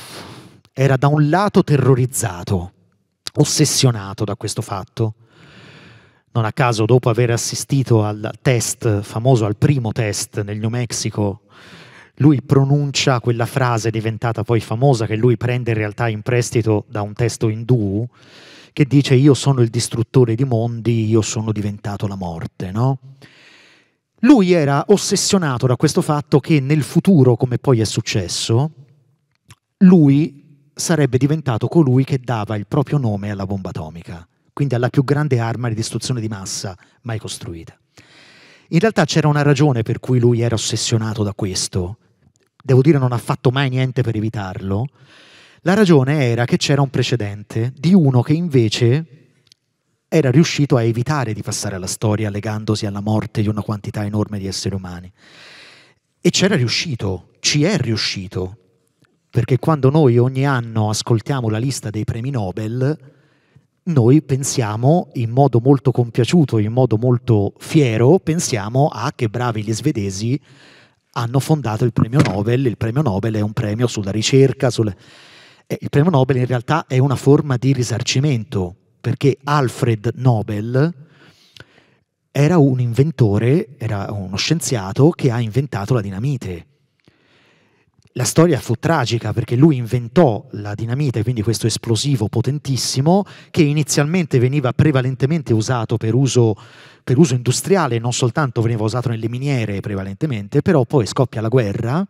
era da un lato terrorizzato, ossessionato da questo fatto, non a caso, dopo aver assistito al test famoso, al primo test nel New Mexico lui pronuncia quella frase diventata poi famosa che lui prende in realtà in prestito da un testo indù che dice io sono il distruttore di mondi, io sono diventato la morte, no? Lui era ossessionato da questo fatto che nel futuro, come poi è successo, lui sarebbe diventato colui che dava il proprio nome alla bomba atomica, quindi alla più grande arma di distruzione di massa mai costruita. In realtà c'era una ragione per cui lui era ossessionato da questo, devo dire non ha fatto mai niente per evitarlo, la ragione era che c'era un precedente di uno che invece era riuscito a evitare di passare alla storia legandosi alla morte di una quantità enorme di esseri umani. E c'era riuscito, ci è riuscito, perché quando noi ogni anno ascoltiamo la lista dei premi Nobel, noi pensiamo in modo molto compiaciuto, in modo molto fiero, pensiamo a che bravi gli svedesi hanno fondato il premio Nobel. Il premio Nobel è un premio sulla ricerca. Sulle... Eh, il premio Nobel in realtà è una forma di risarcimento, perché Alfred Nobel era un inventore, era uno scienziato che ha inventato la dinamite la storia fu tragica perché lui inventò la dinamite, quindi questo esplosivo potentissimo, che inizialmente veniva prevalentemente usato per uso, per uso industriale, non soltanto veniva usato nelle miniere prevalentemente, però poi scoppia la guerra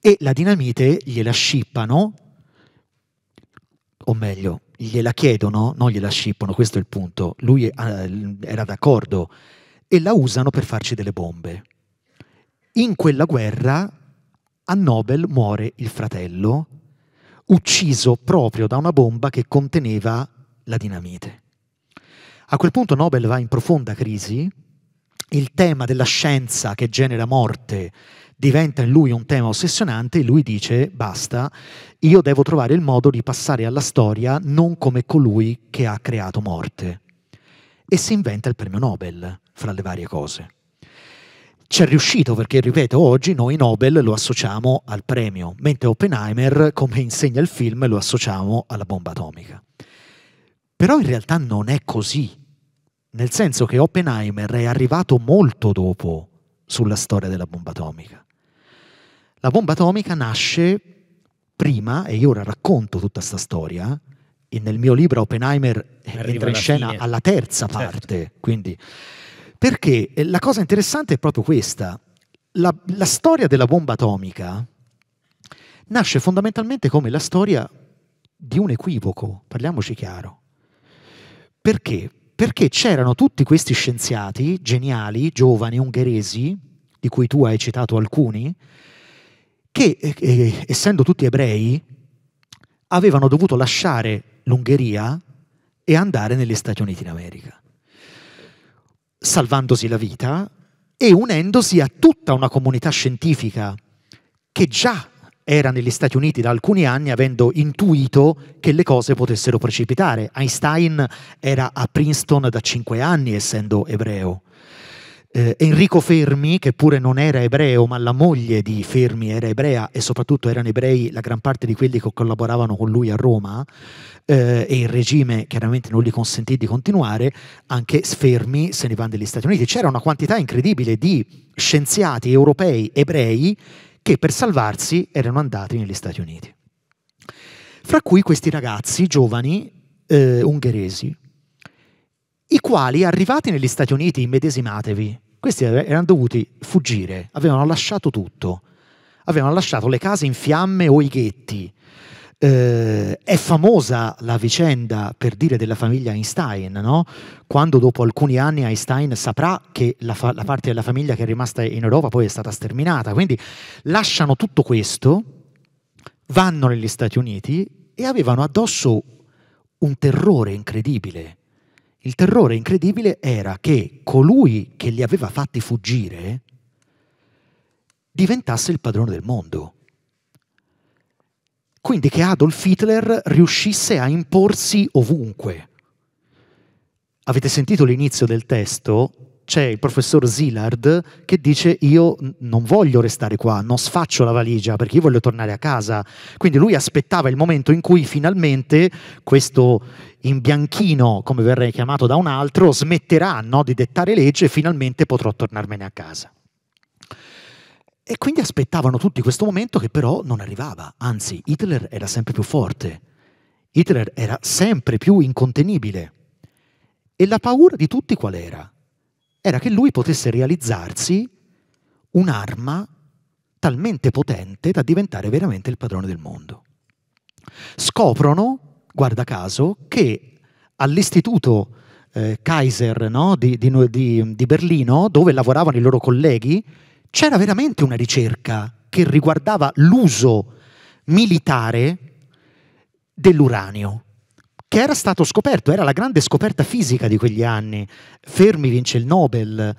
e la dinamite gliela scippano, o meglio, gliela chiedono, non gliela scippano, questo è il punto, lui eh, era d'accordo, e la usano per farci delle bombe. In quella guerra a Nobel muore il fratello, ucciso proprio da una bomba che conteneva la dinamite. A quel punto Nobel va in profonda crisi, il tema della scienza che genera morte diventa in lui un tema ossessionante e lui dice basta, io devo trovare il modo di passare alla storia non come colui che ha creato morte. E si inventa il premio Nobel, fra le varie cose ci è riuscito perché, ripeto, oggi noi Nobel lo associamo al premio, mentre Oppenheimer, come insegna il film, lo associamo alla bomba atomica. Però in realtà non è così, nel senso che Oppenheimer è arrivato molto dopo sulla storia della bomba atomica. La bomba atomica nasce prima, e io ora racconto tutta questa storia, e nel mio libro Oppenheimer Arriva entra in scena fine. alla terza certo. parte, certo. quindi perché eh, la cosa interessante è proprio questa. La, la storia della bomba atomica nasce fondamentalmente come la storia di un equivoco, parliamoci chiaro. Perché? Perché c'erano tutti questi scienziati geniali, giovani, ungheresi, di cui tu hai citato alcuni, che eh, eh essendo tutti ebrei avevano dovuto lasciare l'Ungheria e andare negli Stati Uniti d'America salvandosi la vita e unendosi a tutta una comunità scientifica che già era negli Stati Uniti da alcuni anni avendo intuito che le cose potessero precipitare. Einstein era a Princeton da cinque anni essendo ebreo eh, Enrico Fermi, che pure non era ebreo, ma la moglie di Fermi era ebrea e soprattutto erano ebrei la gran parte di quelli che collaboravano con lui a Roma eh, e il regime chiaramente non gli consentì di continuare, anche Fermi se ne va negli Stati Uniti. C'era una quantità incredibile di scienziati europei ebrei che per salvarsi erano andati negli Stati Uniti. Fra cui questi ragazzi giovani eh, ungheresi, i quali arrivati negli Stati Uniti, immedesimatevi, questi erano dovuti fuggire, avevano lasciato tutto, avevano lasciato le case in fiamme o i ghetti. Eh, è famosa la vicenda, per dire, della famiglia Einstein, no? quando dopo alcuni anni Einstein saprà che la, fa- la parte della famiglia che è rimasta in Europa poi è stata sterminata. Quindi lasciano tutto questo, vanno negli Stati Uniti e avevano addosso un terrore incredibile il terrore incredibile era che colui che li aveva fatti fuggire diventasse il padrone del mondo. Quindi che Adolf Hitler riuscisse a imporsi ovunque. Avete sentito l'inizio del testo? c'è il professor Zillard che dice io non voglio restare qua, non sfaccio la valigia perché io voglio tornare a casa. Quindi lui aspettava il momento in cui finalmente questo imbianchino, come verrei chiamato da un altro, smetterà no, di dettare legge e finalmente potrò tornarmene a casa. E quindi aspettavano tutti questo momento che però non arrivava, anzi Hitler era sempre più forte, Hitler era sempre più incontenibile. E la paura di tutti qual era? era che lui potesse realizzarsi un'arma talmente potente da diventare veramente il padrone del mondo. Scoprono, guarda caso, che all'istituto eh, Kaiser no, di, di, di, di Berlino, dove lavoravano i loro colleghi, c'era veramente una ricerca che riguardava l'uso militare dell'uranio perché era stato scoperto, era la grande scoperta fisica di quegli anni. Fermi vince il Nobel,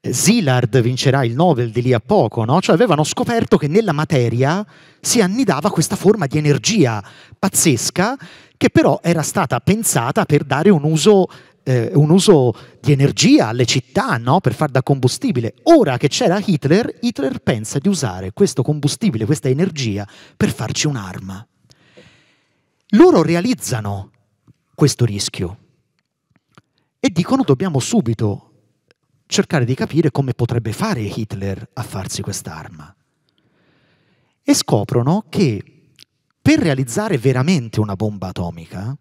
eh, Zillard vincerà il Nobel di lì a poco, no? Cioè avevano scoperto che nella materia si annidava questa forma di energia pazzesca che però era stata pensata per dare un uso eh, un uso di energia alle città no? per far da combustibile. Ora che c'era Hitler, Hitler pensa di usare questo combustibile, questa energia per farci un'arma. Loro realizzano questo rischio. E dicono dobbiamo subito cercare di capire come potrebbe fare Hitler a farsi quest'arma. E scoprono che per realizzare veramente una bomba atomica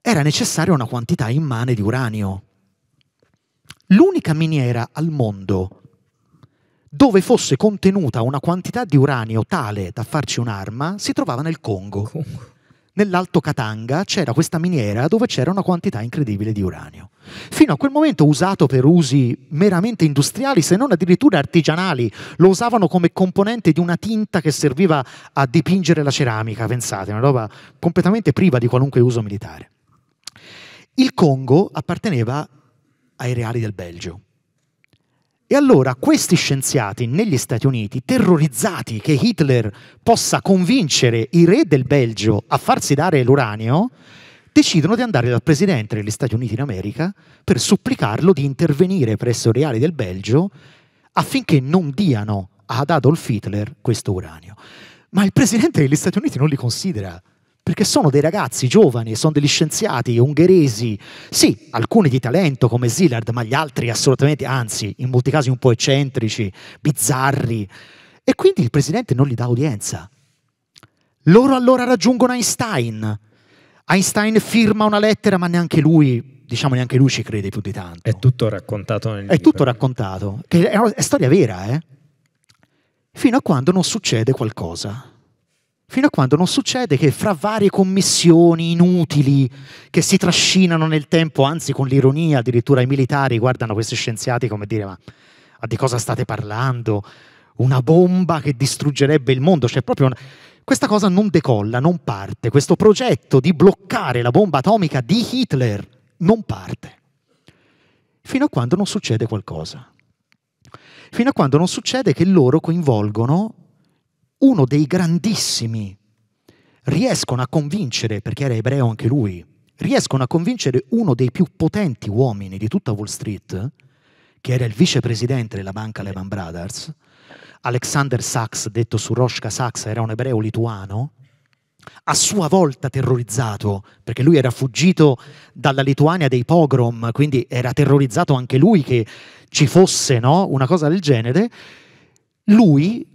era necessaria una quantità immane di uranio. L'unica miniera al mondo dove fosse contenuta una quantità di uranio tale da farci un'arma si trovava nel Congo. Congo nell'Alto Katanga c'era questa miniera dove c'era una quantità incredibile di uranio. Fino a quel momento usato per usi meramente industriali, se non addirittura artigianali, lo usavano come componente di una tinta che serviva a dipingere la ceramica, pensate, una roba completamente priva di qualunque uso militare. Il Congo apparteneva ai reali del Belgio. E allora questi scienziati negli Stati Uniti, terrorizzati che Hitler possa convincere i re del Belgio a farsi dare l'uranio, decidono di andare dal presidente degli Stati Uniti in America per supplicarlo di intervenire presso i reali del Belgio affinché non diano ad Adolf Hitler questo uranio. Ma il presidente degli Stati Uniti non li considera perché sono dei ragazzi giovani, sono degli scienziati ungheresi, sì, alcuni di talento come Zillard, ma gli altri assolutamente, anzi, in molti casi un po' eccentrici, bizzarri. E quindi il presidente non gli dà udienza. Loro allora raggiungono Einstein. Einstein firma una lettera, ma neanche lui, diciamo neanche lui ci crede più di tanto. È tutto raccontato nel libro. È tutto raccontato, è, una, è storia vera, eh? Fino a quando non succede qualcosa fino a quando non succede che fra varie commissioni inutili che si trascinano nel tempo, anzi con l'ironia addirittura i militari guardano questi scienziati come dire ma di cosa state parlando? Una bomba che distruggerebbe il mondo, cioè proprio una... questa cosa non decolla, non parte, questo progetto di bloccare la bomba atomica di Hitler non parte, fino a quando non succede qualcosa, fino a quando non succede che loro coinvolgono uno dei grandissimi, riescono a convincere, perché era ebreo anche lui, riescono a convincere uno dei più potenti uomini di tutta Wall Street, che era il vicepresidente della banca Lehman Brothers, Alexander Sachs, detto Suroshka Sachs, era un ebreo lituano, a sua volta terrorizzato, perché lui era fuggito dalla Lituania dei pogrom, quindi era terrorizzato anche lui che ci fosse no? una cosa del genere, lui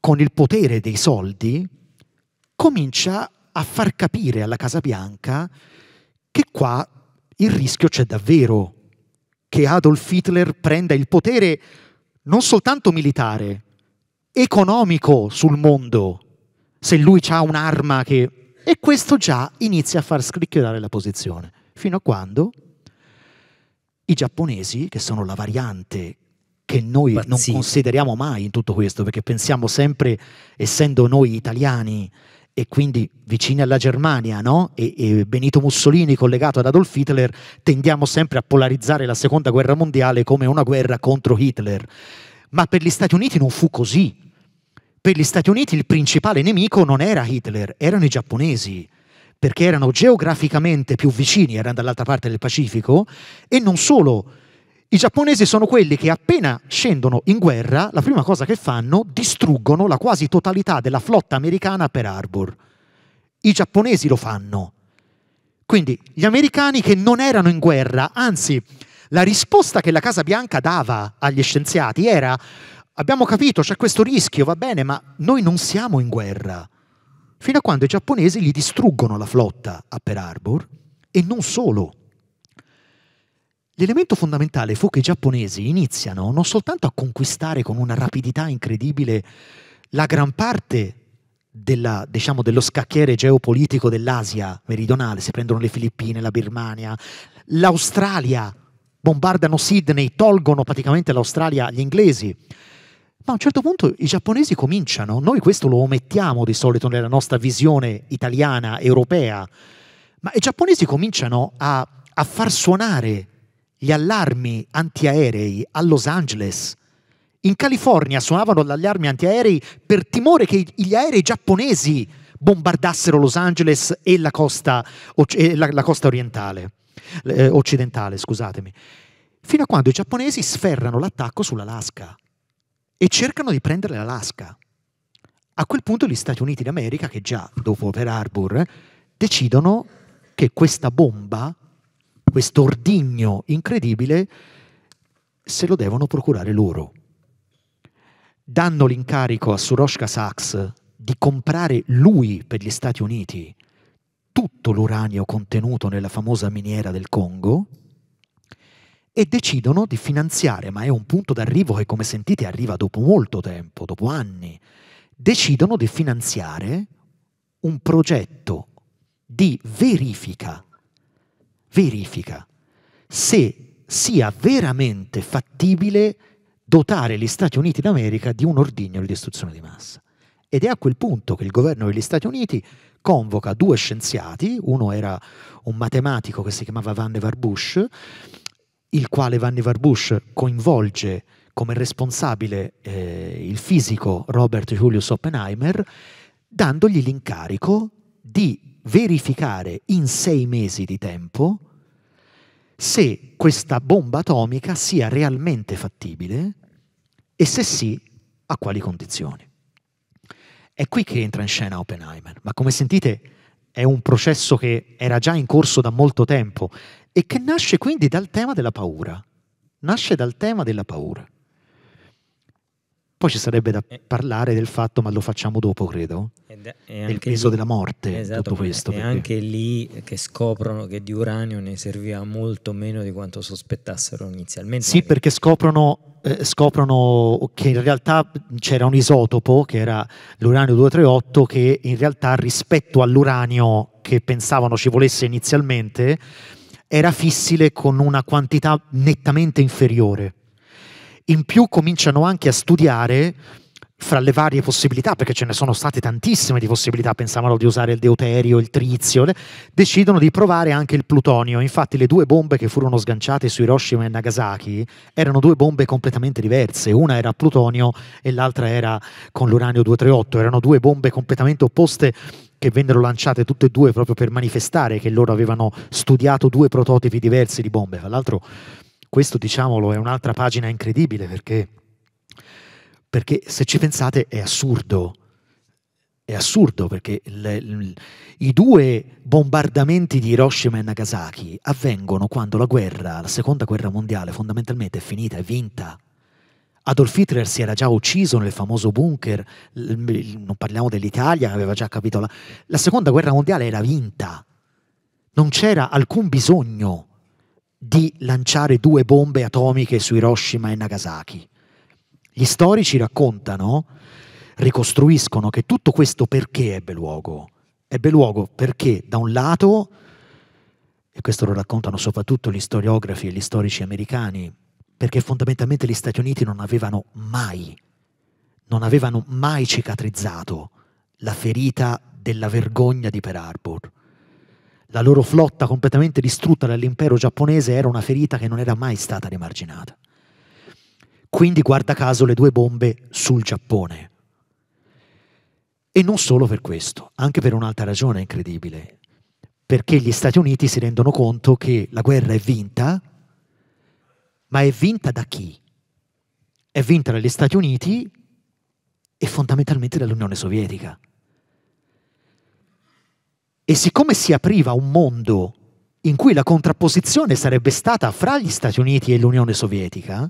con il potere dei soldi, comincia a far capire alla Casa Bianca che qua il rischio c'è davvero, che Adolf Hitler prenda il potere non soltanto militare, economico sul mondo, se lui ha un'arma che... E questo già inizia a far scricchiolare la posizione, fino a quando i giapponesi, che sono la variante che noi Pazzino. non consideriamo mai in tutto questo, perché pensiamo sempre, essendo noi italiani e quindi vicini alla Germania, no? e, e Benito Mussolini collegato ad Adolf Hitler, tendiamo sempre a polarizzare la seconda guerra mondiale come una guerra contro Hitler. Ma per gli Stati Uniti non fu così. Per gli Stati Uniti il principale nemico non era Hitler, erano i giapponesi perché erano geograficamente più vicini, erano dall'altra parte del Pacifico, e non solo, i giapponesi sono quelli che appena scendono in guerra, la prima cosa che fanno, distruggono la quasi totalità della flotta americana per Harbor. I giapponesi lo fanno. Quindi gli americani che non erano in guerra, anzi la risposta che la Casa Bianca dava agli scienziati era abbiamo capito c'è questo rischio, va bene, ma noi non siamo in guerra. Fino a quando i giapponesi gli distruggono la flotta a Pearl Harbor e non solo. L'elemento fondamentale fu che i giapponesi iniziano non soltanto a conquistare con una rapidità incredibile la gran parte della, diciamo, dello scacchiere geopolitico dell'Asia meridionale, si prendono le Filippine, la Birmania, l'Australia, bombardano Sydney, tolgono praticamente l'Australia agli inglesi. Ma a un certo punto i giapponesi cominciano, noi questo lo omettiamo di solito nella nostra visione italiana, europea, ma i giapponesi cominciano a, a far suonare gli allarmi antiaerei a Los Angeles. In California suonavano gli allarmi antiaerei per timore che gli aerei giapponesi bombardassero Los Angeles e la costa, e la, la costa orientale, eh, occidentale, scusatemi. Fino a quando i giapponesi sferrano l'attacco sull'Alaska e cercano di prendere l'Alaska. A quel punto gli Stati Uniti d'America, che già dopo Pearl Harbor, decidono che questa bomba questo ordigno incredibile se lo devono procurare loro. Danno l'incarico a Suroshka Sachs di comprare lui per gli Stati Uniti tutto l'uranio contenuto nella famosa miniera del Congo e decidono di finanziare, ma è un punto d'arrivo che come sentite arriva dopo molto tempo, dopo anni, decidono di finanziare un progetto di verifica verifica se sia veramente fattibile dotare gli Stati Uniti d'America di un ordigno di distruzione di massa. Ed è a quel punto che il governo degli Stati Uniti convoca due scienziati, uno era un matematico che si chiamava Vannevar Bush, il quale Vannevar Bush coinvolge come responsabile eh, il fisico Robert Julius Oppenheimer, dandogli l'incarico di verificare in sei mesi di tempo se questa bomba atomica sia realmente fattibile e se sì, a quali condizioni. È qui che entra in scena Oppenheimer, ma come sentite è un processo che era già in corso da molto tempo e che nasce quindi dal tema della paura. Nasce dal tema della paura. Poi ci sarebbe da eh. parlare del fatto, ma lo facciamo dopo, credo, Il peso lì, della morte, esatto, tutto questo. E perché... anche lì che scoprono che di uranio ne serviva molto meno di quanto sospettassero inizialmente. Sì, perché scoprono, eh, scoprono che in realtà c'era un isotopo, che era l'uranio 238, che in realtà rispetto all'uranio che pensavano ci volesse inizialmente, era fissile con una quantità nettamente inferiore in più cominciano anche a studiare fra le varie possibilità, perché ce ne sono state tantissime di possibilità, pensavano di usare il deuterio, il trizio, decidono di provare anche il plutonio. Infatti le due bombe che furono sganciate su Hiroshima e Nagasaki erano due bombe completamente diverse, una era plutonio e l'altra era con l'uranio 238, erano due bombe completamente opposte che vennero lanciate tutte e due proprio per manifestare che loro avevano studiato due prototipi diversi di bombe. Tra l'altro questo, diciamolo, è un'altra pagina incredibile perché, perché se ci pensate è assurdo. È assurdo perché le, le, i due bombardamenti di Hiroshima e Nagasaki avvengono quando la guerra, la seconda guerra mondiale, fondamentalmente è finita, è vinta. Adolf Hitler si era già ucciso nel famoso bunker, non parliamo dell'Italia, aveva già capito la... la seconda guerra mondiale era vinta, non c'era alcun bisogno di lanciare due bombe atomiche su Hiroshima e Nagasaki. Gli storici raccontano, ricostruiscono che tutto questo perché ebbe luogo. Ebbe luogo perché da un lato, e questo lo raccontano soprattutto gli storiografi e gli storici americani, perché fondamentalmente gli Stati Uniti non avevano mai, non avevano mai cicatrizzato la ferita della vergogna di Pearl Harbor. La loro flotta completamente distrutta dall'impero giapponese era una ferita che non era mai stata rimarginata. Quindi guarda caso le due bombe sul Giappone. E non solo per questo, anche per un'altra ragione incredibile, perché gli Stati Uniti si rendono conto che la guerra è vinta, ma è vinta da chi? È vinta dagli Stati Uniti e fondamentalmente dall'Unione Sovietica. E siccome si apriva un mondo in cui la contrapposizione sarebbe stata fra gli Stati Uniti e l'Unione Sovietica,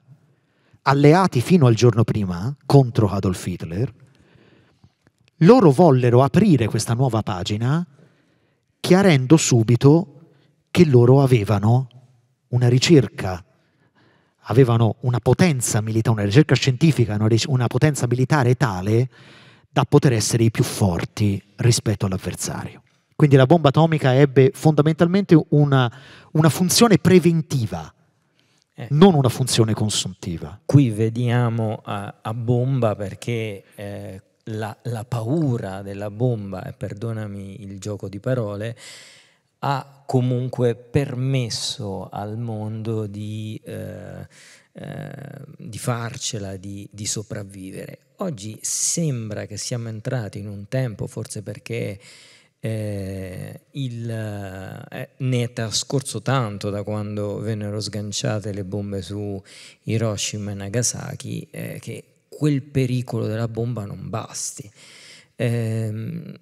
alleati fino al giorno prima contro Adolf Hitler, loro vollero aprire questa nuova pagina chiarendo subito che loro avevano una ricerca, avevano una potenza militare, una ricerca scientifica, una potenza militare tale da poter essere i più forti rispetto all'avversario. Quindi la bomba atomica ebbe fondamentalmente una, una funzione preventiva, eh. non una funzione consuntiva. Qui vediamo a, a bomba perché eh, la, la, paura della bomba, e perdonami il gioco di parole, ha comunque permesso al mondo di, eh, eh di farcela, di, di sopravvivere. Oggi sembra che siamo entrati in un tempo, forse perché eh, il, eh, ne è trascorso tanto da quando vennero sganciate le bombe su Hiroshima e Nagasaki eh, che quel pericolo della bomba non basti. Ehm,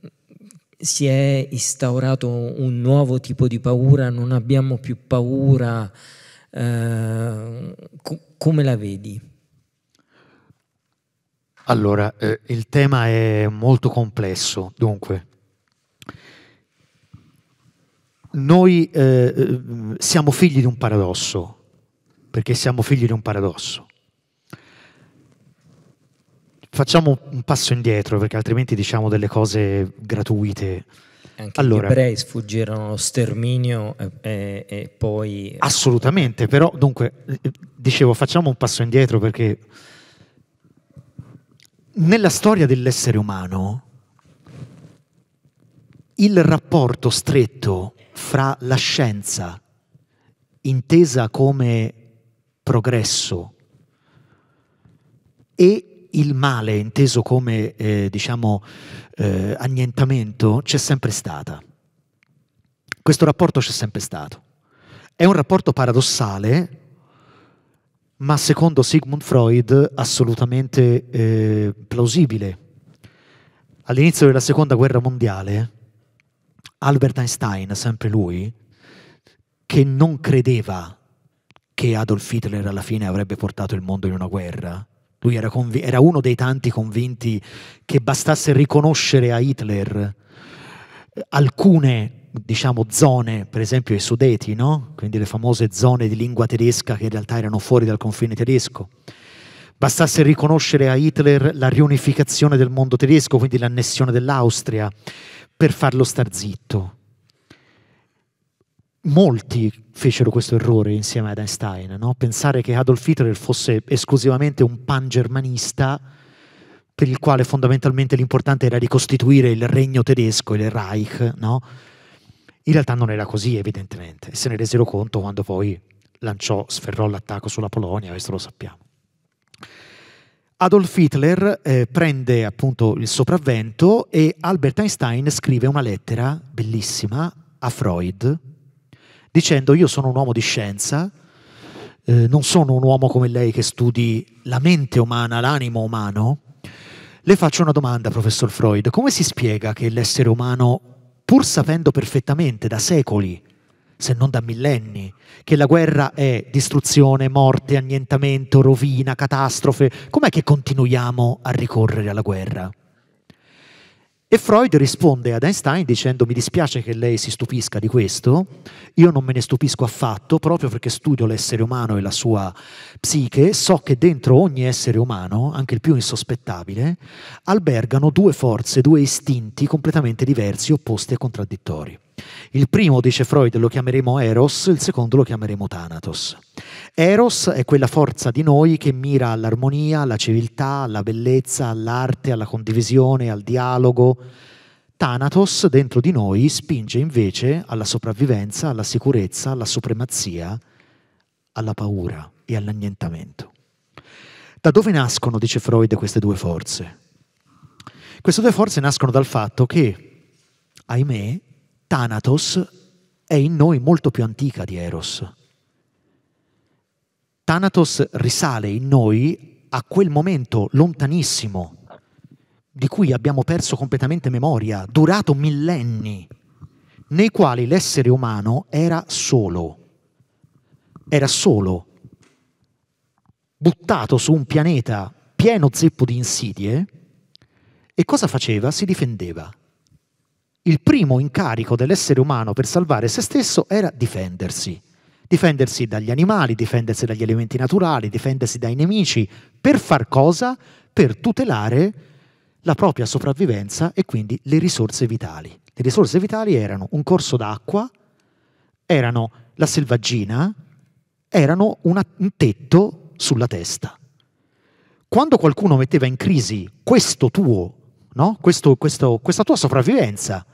si è instaurato un nuovo tipo di paura, non abbiamo più paura. Eh, co- come la vedi? Allora, eh, il tema è molto complesso, dunque noi eh, eh, siamo figli di un paradosso, perché siamo figli di un paradosso. Facciamo un passo indietro perché altrimenti diciamo delle cose gratuite. Anche allora, gli ebrei sfuggirono allo sterminio e, e, poi... Assolutamente, però dunque, dicevo, facciamo un passo indietro perché nella storia dell'essere umano il rapporto stretto fra la scienza, intesa come progresso, e il male, inteso come eh, diciamo, eh, annientamento, c'è sempre stata. Questo rapporto c'è sempre stato. È un rapporto paradossale, ma secondo Sigmund Freud assolutamente eh, plausibile. All'inizio della seconda guerra mondiale, Albert Einstein, sempre lui, che non credeva che Adolf Hitler alla fine avrebbe portato il mondo in una guerra. Lui era, conv- era uno dei tanti convinti che bastasse riconoscere a Hitler alcune diciamo zone, per esempio i sudeti, no? quindi le famose zone di lingua tedesca che in realtà erano fuori dal confine tedesco. Bastasse riconoscere a Hitler la riunificazione del mondo tedesco, quindi l'annessione dell'Austria, per farlo star zitto. Molti fecero questo errore insieme ad Einstein, no? pensare che Adolf Hitler fosse esclusivamente un pan-germanista per il quale fondamentalmente l'importante era ricostituire il regno tedesco, il Reich, no? In realtà non era così, evidentemente, e se ne resero conto quando poi lanciò, sferrò l'attacco sulla Polonia, questo lo sappiamo. Adolf Hitler eh, prende appunto il sopravvento e Albert Einstein scrive una lettera bellissima a Freud dicendo io sono un uomo di scienza, eh, non sono un uomo come lei che studi la mente umana, l'animo umano. Le faccio una domanda, professor Freud, come si spiega che l'essere umano, pur sapendo perfettamente da secoli se non da millenni, che la guerra è distruzione, morte, annientamento, rovina, catastrofe, com'è che continuiamo a ricorrere alla guerra? E Freud risponde ad Einstein dicendo mi dispiace che lei si stupisca di questo, io non me ne stupisco affatto proprio perché studio l'essere umano e la sua psiche, so che dentro ogni essere umano, anche il più insospettabile, albergano due forze, due istinti completamente diversi, opposti e contraddittori. Il primo, dice Freud, lo chiameremo Eros, il secondo lo chiameremo Thanatos. Eros è quella forza di noi che mira all'armonia, alla civiltà, alla bellezza, all'arte, alla condivisione, al dialogo. Thanatos dentro di noi spinge invece alla sopravvivenza, alla sicurezza, alla supremazia, alla paura e all'annientamento. Da dove nascono, dice Freud, queste due forze? Queste due forze nascono dal fatto che, ahimè, Thanatos è in noi molto più antica di Eros. Thanatos risale in noi a quel momento lontanissimo, di cui abbiamo perso completamente memoria, durato millenni, nei quali l'essere umano era solo, era solo, buttato su un pianeta pieno zeppo di insidie, e cosa faceva? Si difendeva il primo incarico dell'essere umano per salvare se stesso era difendersi. Difendersi dagli animali, difendersi dagli elementi naturali, difendersi dai nemici. Per far cosa? Per tutelare la propria sopravvivenza e quindi le risorse vitali. Le risorse vitali erano un corso d'acqua, erano la selvaggina, erano un tetto sulla testa. Quando qualcuno metteva in crisi questo tuo, no? questo, questo, questa tua sopravvivenza,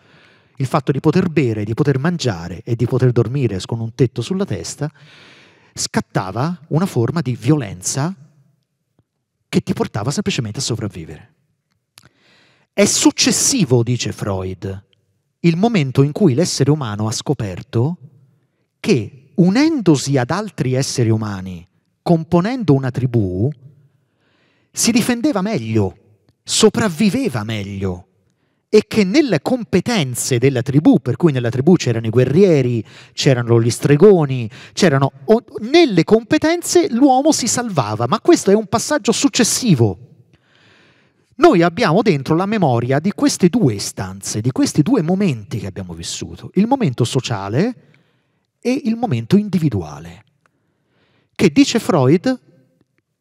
il fatto di poter bere, di poter mangiare e di poter dormire con un tetto sulla testa, scattava una forma di violenza che ti portava semplicemente a sopravvivere. È successivo, dice Freud, il momento in cui l'essere umano ha scoperto che unendosi ad altri esseri umani, componendo una tribù, si difendeva meglio, sopravviveva meglio, e che nelle competenze della tribù, per cui nella tribù c'erano i guerrieri, c'erano gli stregoni, c'erano nelle competenze l'uomo si salvava, ma questo è un passaggio successivo. Noi abbiamo dentro la memoria di queste due istanze, di questi due momenti che abbiamo vissuto, il momento sociale e il momento individuale, che dice Freud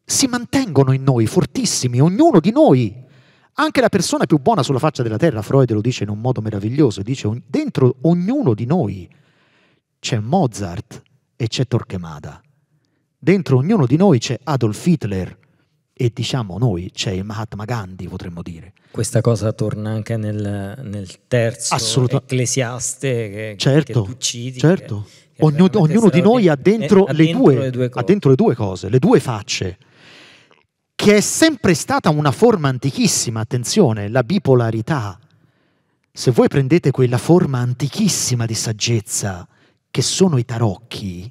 si mantengono in noi fortissimi, ognuno di noi anche la persona più buona sulla faccia della terra, Freud lo dice in un modo meraviglioso, dice dentro ognuno di noi c'è Mozart e c'è Torquemada, dentro ognuno di noi c'è Adolf Hitler e diciamo noi c'è Mahatma Gandhi, potremmo dire. Questa cosa torna anche nel, nel terzo Assoluta. ecclesiaste che, certo, certo, che tu citi. Certo, che, che ognuno, ognuno di noi ha dentro, le, eh, dentro due, le due ha dentro le due cose, le due facce che è sempre stata una forma antichissima, attenzione, la bipolarità. Se voi prendete quella forma antichissima di saggezza che sono i tarocchi,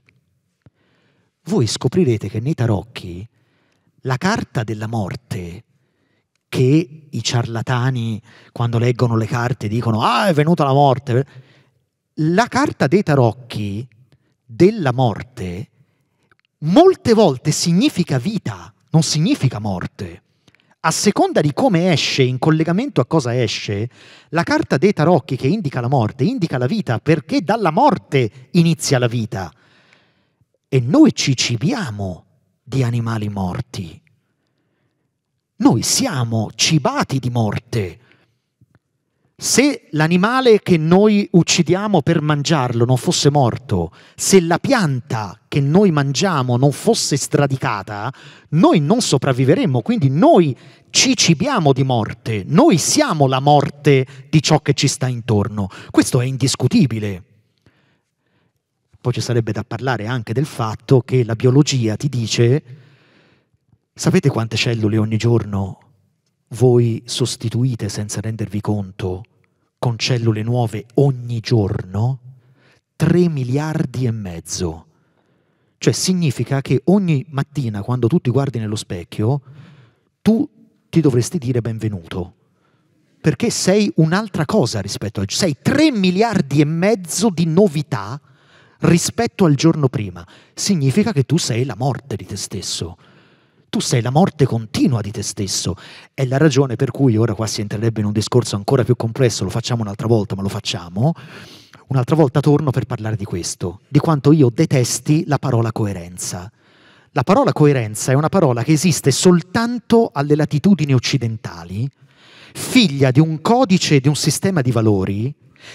voi scoprirete che nei tarocchi la carta della morte che i ciarlatani quando leggono le carte dicono ah è venuta la morte, la carta dei tarocchi della morte molte volte significa vita non significa morte. A seconda di come esce, in collegamento a cosa esce, la carta dei tarocchi che indica la morte indica la vita perché dalla morte inizia la vita. E noi ci cibiamo di animali morti. Noi siamo cibati di morte. Se l'animale che noi uccidiamo per mangiarlo non fosse morto, se la pianta che noi mangiamo non fosse stradicata, noi non sopravviveremmo, quindi noi ci cibiamo di morte, noi siamo la morte di ciò che ci sta intorno. Questo è indiscutibile. Poi ci sarebbe da parlare anche del fatto che la biologia ti dice, sapete quante cellule ogni giorno voi sostituite senza rendervi conto con cellule nuove ogni giorno 3 miliardi e mezzo. Cioè significa che ogni mattina quando tu ti guardi nello specchio, tu ti dovresti dire benvenuto. Perché sei un'altra cosa rispetto al... Sei 3 miliardi e mezzo di novità rispetto al giorno prima. Significa che tu sei la morte di te stesso tu sei la morte continua di te stesso. È la ragione per cui, ora qua si entrerebbe in un discorso ancora più complesso, lo facciamo un'altra volta, ma lo facciamo, un'altra volta torno per parlare di questo, di quanto io detesti la parola coerenza. La parola coerenza è una parola che esiste soltanto alle latitudini occidentali, figlia di un codice, di un sistema di valori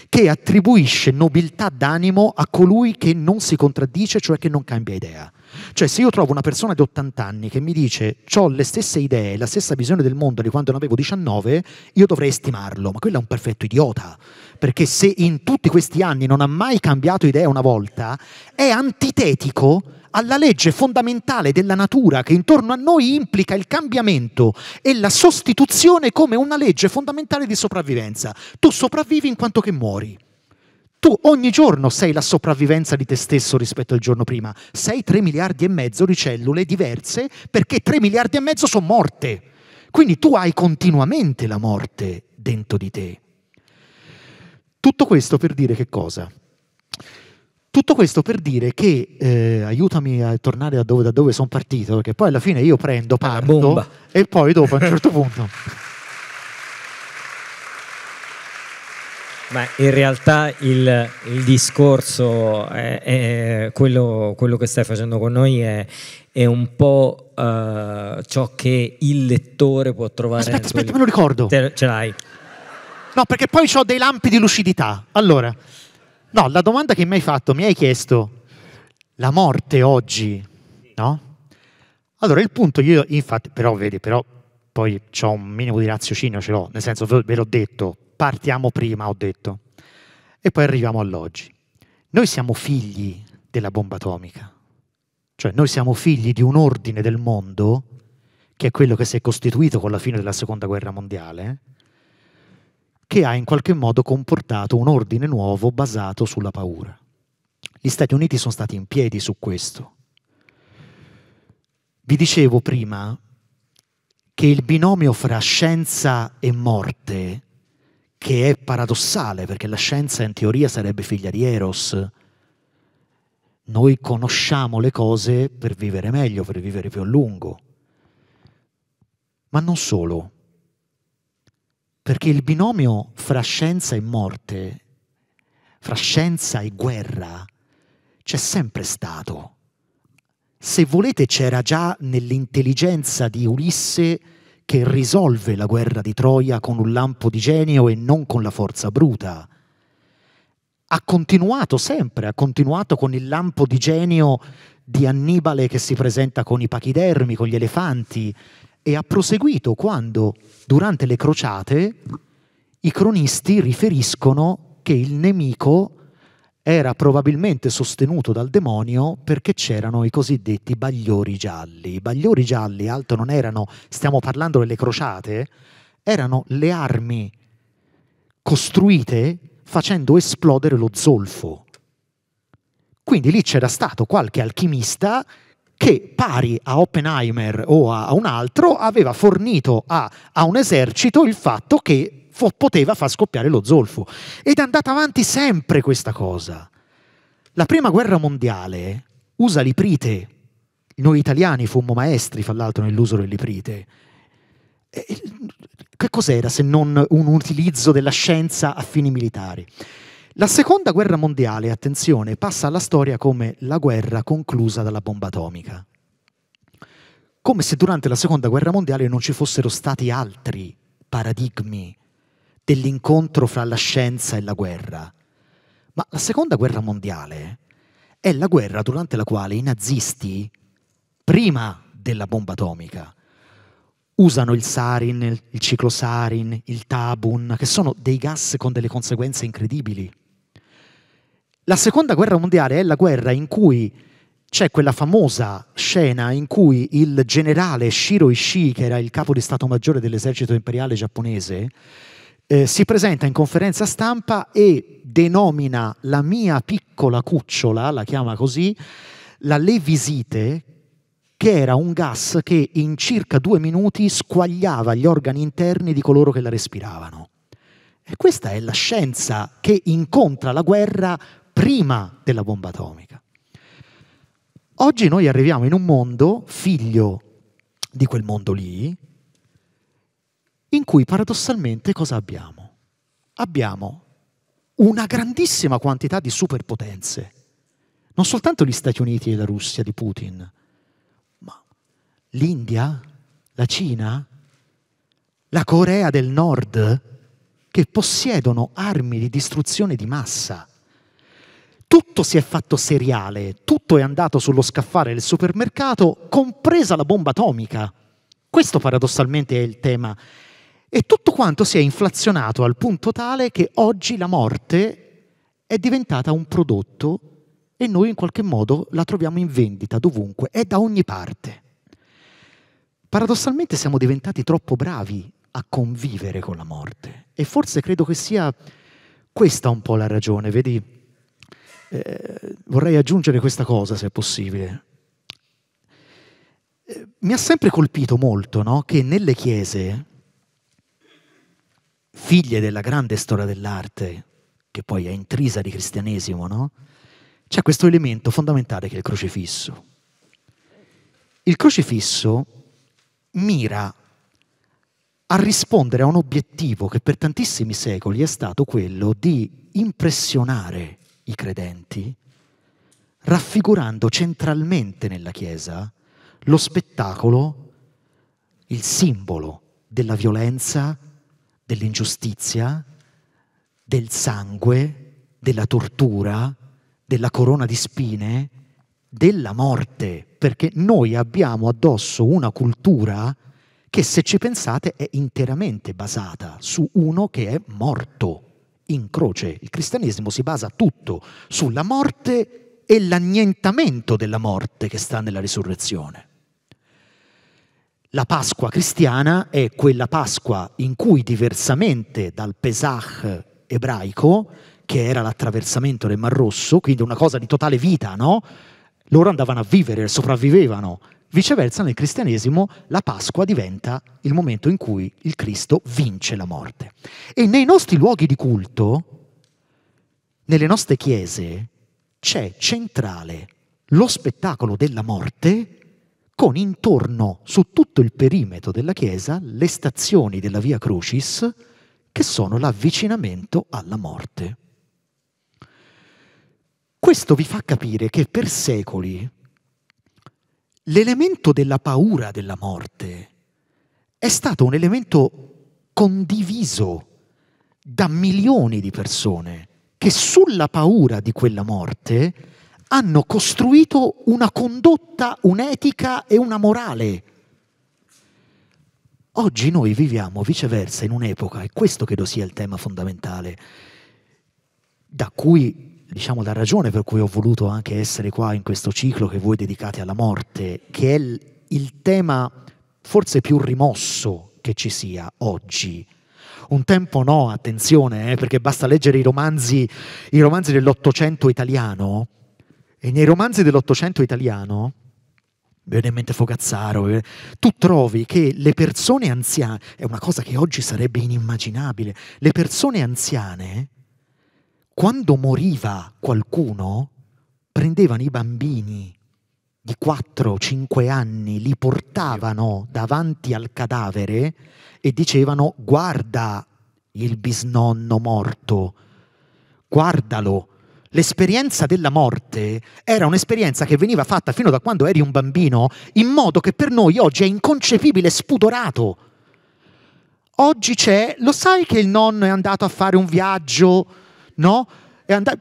che attribuisce nobiltà d'animo a colui che non si contraddice, cioè che non cambia idea. Cioè, se io trovo una persona di 80 anni che mi dice ho le stesse idee, la stessa visione del mondo di quando ne avevo 19, io dovrei stimarlo, ma quello è un perfetto idiota. Perché se in tutti questi anni non ha mai cambiato idea una volta, è antitetico alla legge fondamentale della natura che intorno a noi implica il cambiamento e la sostituzione come una legge fondamentale di sopravvivenza. Tu sopravvivi in quanto che muori. Tu ogni giorno sei la sopravvivenza di te stesso rispetto al giorno prima. Sei 3 miliardi e mezzo di cellule diverse perché 3 miliardi e mezzo sono morte. Quindi tu hai continuamente la morte dentro di te. Tutto questo per dire che cosa? Tutto questo per dire che, eh, aiutami a tornare da dove, dove sono partito, perché poi alla fine io prendo, parto e poi dopo a un certo punto... Ma in realtà il, il discorso, è, è quello, quello, che stai facendo con noi è, è un po' uh, ciò che il lettore può trovare. Aspetta, aspetta, me lo ricordo. Te, ce l'hai. No, perché poi ho dei lampi di lucidità. Allora, no, la domanda che mi hai fatto, mi hai chiesto la morte oggi, no? Allora, il punto, io infatti, però vedi, però poi ho un minimo di raziocinio, ce l'ho, nel senso ve l'ho detto, partiamo prima, ho detto, e poi arriviamo all'oggi. Noi siamo figli della bomba atomica, cioè noi siamo figli di un ordine del mondo che è quello che si è costituito con la fine della seconda guerra mondiale, che ha in qualche modo comportato un ordine nuovo basato sulla paura. Gli Stati Uniti sono stati in piedi su questo. Vi dicevo prima, che il binomio fra scienza e morte, che è paradossale perché la scienza in teoria sarebbe figlia di Eros, noi conosciamo le cose per vivere meglio, per vivere più a lungo. Ma non solo, perché il binomio fra scienza e morte, fra scienza e guerra, c'è sempre stato se volete c'era già nell'intelligenza di Ulisse che risolve la guerra di Troia con un lampo di genio e non con la forza bruta. Ha continuato sempre, ha continuato con il lampo di genio di Annibale che si presenta con i pachidermi, con gli elefanti, e ha proseguito quando, durante le crociate, i cronisti riferiscono che il nemico era probabilmente sostenuto dal demonio perché c'erano i cosiddetti bagliori gialli. I bagliori gialli, altro non erano, stiamo parlando delle crociate, erano le armi costruite facendo esplodere lo zolfo. Quindi lì c'era stato qualche alchimista che pari a Oppenheimer o a, un altro aveva fornito a, a un esercito il fatto che fo- poteva far scoppiare lo zolfo. Ed è andata avanti sempre questa cosa. La prima guerra mondiale usa l'iprite. Noi italiani fummo maestri, fra l'altro, nell'uso dell'iprite. E, che cos'era se non un utilizzo della scienza a fini militari? La seconda guerra mondiale, attenzione, passa alla storia come la guerra conclusa dalla bomba atomica. Come se durante la seconda guerra mondiale non ci fossero stati altri paradigmi dell'incontro fra la scienza e la guerra. Ma la seconda guerra mondiale è la guerra durante la quale i nazisti, prima della bomba atomica, usano il sarin, il ciclosarin, il tabun, che sono dei gas con delle conseguenze incredibili. La seconda guerra mondiale è la guerra in cui c'è quella famosa scena in cui il generale Shiro Ishii, che era il capo di Stato Maggiore dell'esercito imperiale giapponese, eh, si presenta in conferenza stampa e denomina la mia piccola cucciola, la chiama così, la levisite, che era un gas che in circa due minuti squagliava gli organi interni di coloro che la respiravano. E questa è la scienza che incontra la guerra prima della bomba atomica. Oggi noi arriviamo in un mondo figlio di quel mondo lì, in cui paradossalmente cosa abbiamo? Abbiamo una grandissima quantità di superpotenze, non soltanto gli Stati Uniti e la Russia di Putin, ma l'India, la Cina, la Corea del Nord, che possiedono armi di distruzione di massa. Tutto si è fatto seriale, tutto è andato sullo scaffale del supermercato, compresa la bomba atomica. Questo paradossalmente è il tema e tutto quanto si è inflazionato al punto tale che oggi la morte è diventata un prodotto e noi in qualche modo la troviamo in vendita dovunque, è da ogni parte. Paradossalmente siamo diventati troppo bravi a convivere con la morte e forse credo che sia questa un po' la ragione, vedi? Eh, vorrei aggiungere questa cosa se è possibile. Eh, mi ha sempre colpito molto no? che nelle chiese figlie della grande storia dell'arte, che poi è intrisa di cristianesimo, no? c'è questo elemento fondamentale che è il crocifisso. Il crocifisso mira a rispondere a un obiettivo che per tantissimi secoli è stato quello di impressionare i credenti, raffigurando centralmente nella Chiesa lo spettacolo, il simbolo della violenza dell'ingiustizia, del sangue, della tortura, della corona di spine, della morte, perché noi abbiamo addosso una cultura che se ci pensate è interamente basata su uno che è morto in croce. Il cristianesimo si basa tutto sulla morte e l'annientamento della morte che sta nella risurrezione. La Pasqua cristiana è quella Pasqua in cui, diversamente dal Pesach ebraico, che era l'attraversamento del Mar Rosso, quindi una cosa di totale vita, no? Loro andavano a vivere, sopravvivevano. Viceversa, nel cristianesimo, la Pasqua diventa il momento in cui il Cristo vince la morte. E nei nostri luoghi di culto, nelle nostre chiese, c'è centrale lo spettacolo della morte con intorno su tutto il perimetro della chiesa le stazioni della Via Crucis che sono l'avvicinamento alla morte. Questo vi fa capire che per secoli l'elemento della paura della morte è stato un elemento condiviso da milioni di persone che sulla paura di quella morte hanno costruito una condotta, un'etica e una morale. Oggi noi viviamo viceversa in un'epoca, e questo credo sia il tema fondamentale, da cui, diciamo, la ragione per cui ho voluto anche essere qua in questo ciclo che voi dedicate alla morte, che è il, il tema forse più rimosso che ci sia oggi. Un tempo no, attenzione, eh, perché basta leggere i romanzi, i romanzi dell'Ottocento italiano e nei romanzi dell'Ottocento italiano, viene in mente Focazzaro, eh, tu trovi che le persone anziane, è una cosa che oggi sarebbe inimmaginabile, le persone anziane, quando moriva qualcuno, prendevano i bambini di 4-5 anni, li portavano davanti al cadavere e dicevano guarda il bisnonno morto, guardalo L'esperienza della morte era un'esperienza che veniva fatta fino da quando eri un bambino in modo che per noi oggi è inconcepibile, spudorato. Oggi c'è, lo sai che il nonno è andato a fare un viaggio, no? È andato...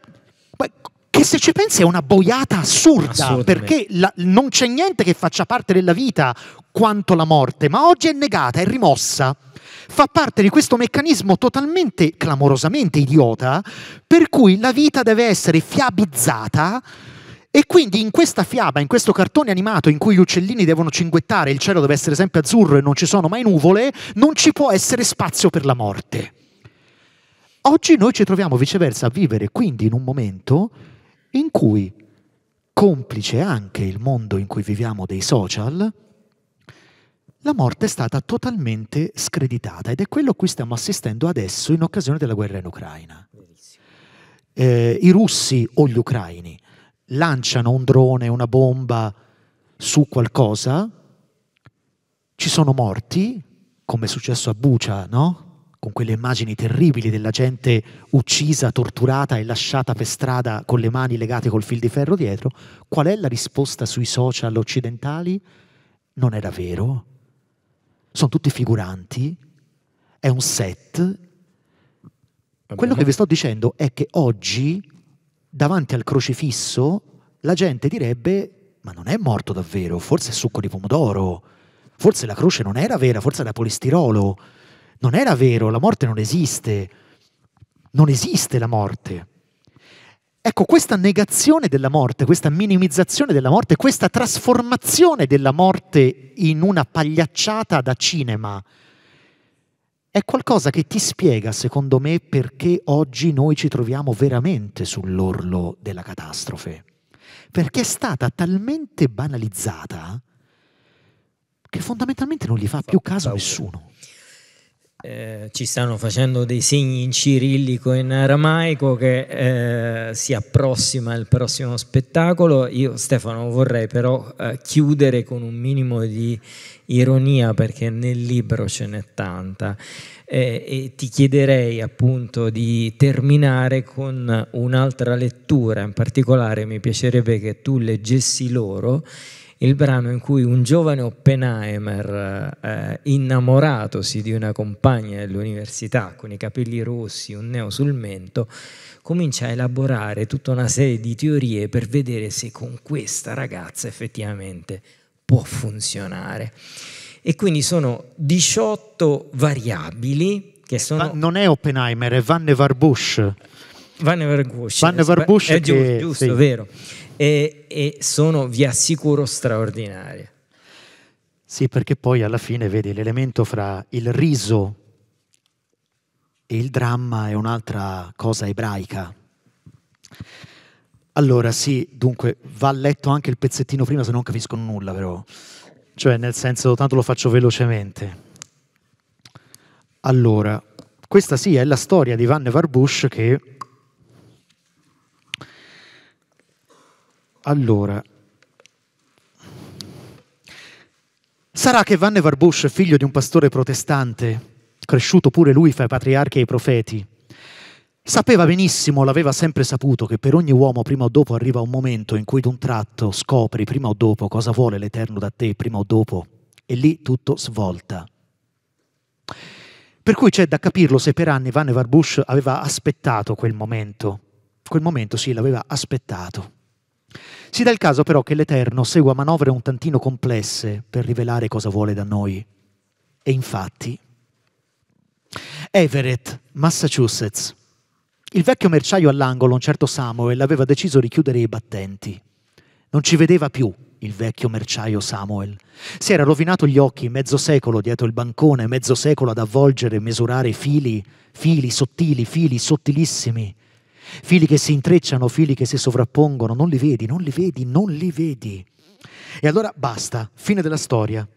Che se ci pensi è una boiata assurda, perché la, non c'è niente che faccia parte della vita quanto la morte, ma oggi è negata, è rimossa fa parte di questo meccanismo totalmente clamorosamente idiota per cui la vita deve essere fiabizzata e quindi in questa fiaba, in questo cartone animato in cui gli uccellini devono cinguettare, il cielo deve essere sempre azzurro e non ci sono mai nuvole, non ci può essere spazio per la morte. Oggi noi ci troviamo viceversa a vivere quindi in un momento in cui, complice anche il mondo in cui viviamo dei social, la morte è stata totalmente screditata ed è quello a cui stiamo assistendo adesso in occasione della guerra in Ucraina. Eh, I russi o gli ucraini lanciano un drone, una bomba su qualcosa, ci sono morti, come è successo a Bucia, no? con quelle immagini terribili della gente uccisa, torturata e lasciata per strada con le mani legate col fil di ferro dietro, qual è la risposta sui social occidentali? Non era vero, sono tutti figuranti, è un set. Quello che vi sto dicendo è che oggi, davanti al crocifisso, la gente direbbe, ma non è morto davvero, forse è succo di pomodoro, forse la croce non era vera, forse era polistirolo, non era vero, la morte non esiste, non esiste la morte. Ecco, questa negazione della morte, questa minimizzazione della morte, questa trasformazione della morte in una pagliacciata da cinema, è qualcosa che ti spiega, secondo me, perché oggi noi ci troviamo veramente sull'orlo della catastrofe. Perché è stata talmente banalizzata che fondamentalmente non gli fa più caso a nessuno eh, ci stanno facendo dei segni in cirillico e in aramaico che eh, si approssima il prossimo spettacolo. Io Stefano vorrei però eh, chiudere con un minimo di ironia perché nel libro ce n'è tanta eh, e ti chiederei appunto di terminare con un'altra lettura, in particolare mi piacerebbe che tu leggessi loro il brano in cui un giovane Oppenheimer, eh, innamoratosi di una compagna dell'università con i capelli rossi, un neo sul mento, comincia a elaborare tutta una serie di teorie per vedere se con questa ragazza effettivamente può funzionare. E quindi sono 18 variabili che eh, sono... Ma non è Oppenheimer, è Vannevar Bush. Vannevar Bush. Vannevar eh, Bush è, che... giusto, sì. vero e, e sono, vi assicuro, straordinarie. Sì, perché poi alla fine, vedi, l'elemento fra il riso e il dramma è un'altra cosa ebraica. Allora sì, dunque va letto anche il pezzettino prima se non capiscono nulla però, cioè nel senso tanto lo faccio velocemente. Allora, questa sì è la storia di Van Warbush che Allora, sarà che Vannevar Bush, figlio di un pastore protestante, cresciuto pure lui fra i patriarchi e i profeti, sapeva benissimo, l'aveva sempre saputo, che per ogni uomo prima o dopo arriva un momento in cui d'un tratto scopri prima o dopo cosa vuole l'Eterno da te prima o dopo, e lì tutto svolta. Per cui c'è da capirlo se per anni Vannevar Bush aveva aspettato quel momento. Quel momento sì, l'aveva aspettato. Si dà il caso però che l'Eterno segua manovre un tantino complesse per rivelare cosa vuole da noi. E infatti, Everett, Massachusetts. Il vecchio merciaio all'angolo, un certo Samuel, aveva deciso di chiudere i battenti. Non ci vedeva più il vecchio merciaio Samuel. Si era rovinato gli occhi mezzo secolo dietro il bancone, mezzo secolo ad avvolgere e misurare fili, fili sottili, fili sottilissimi Fili che si intrecciano, fili che si sovrappongono, non li vedi, non li vedi, non li vedi. E allora basta, fine della storia.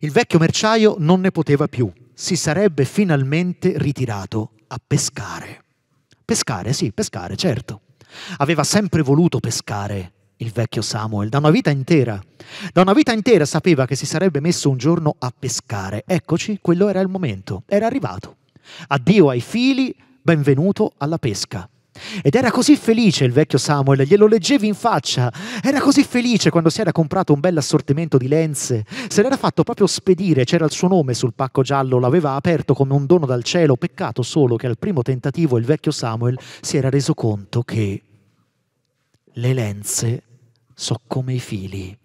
Il vecchio merciaio non ne poteva più, si sarebbe finalmente ritirato a pescare. Pescare, sì, pescare, certo. Aveva sempre voluto pescare il vecchio Samuel, da una vita intera. Da una vita intera sapeva che si sarebbe messo un giorno a pescare. Eccoci, quello era il momento, era arrivato. Addio ai fili, benvenuto alla pesca. Ed era così felice il vecchio Samuel, glielo leggevi in faccia. Era così felice quando si era comprato un bel assortimento di lenze. Se l'era fatto proprio spedire, c'era il suo nome sul pacco giallo, l'aveva aperto come un dono dal cielo. Peccato solo che al primo tentativo il vecchio Samuel si era reso conto che le lenze sono come i fili,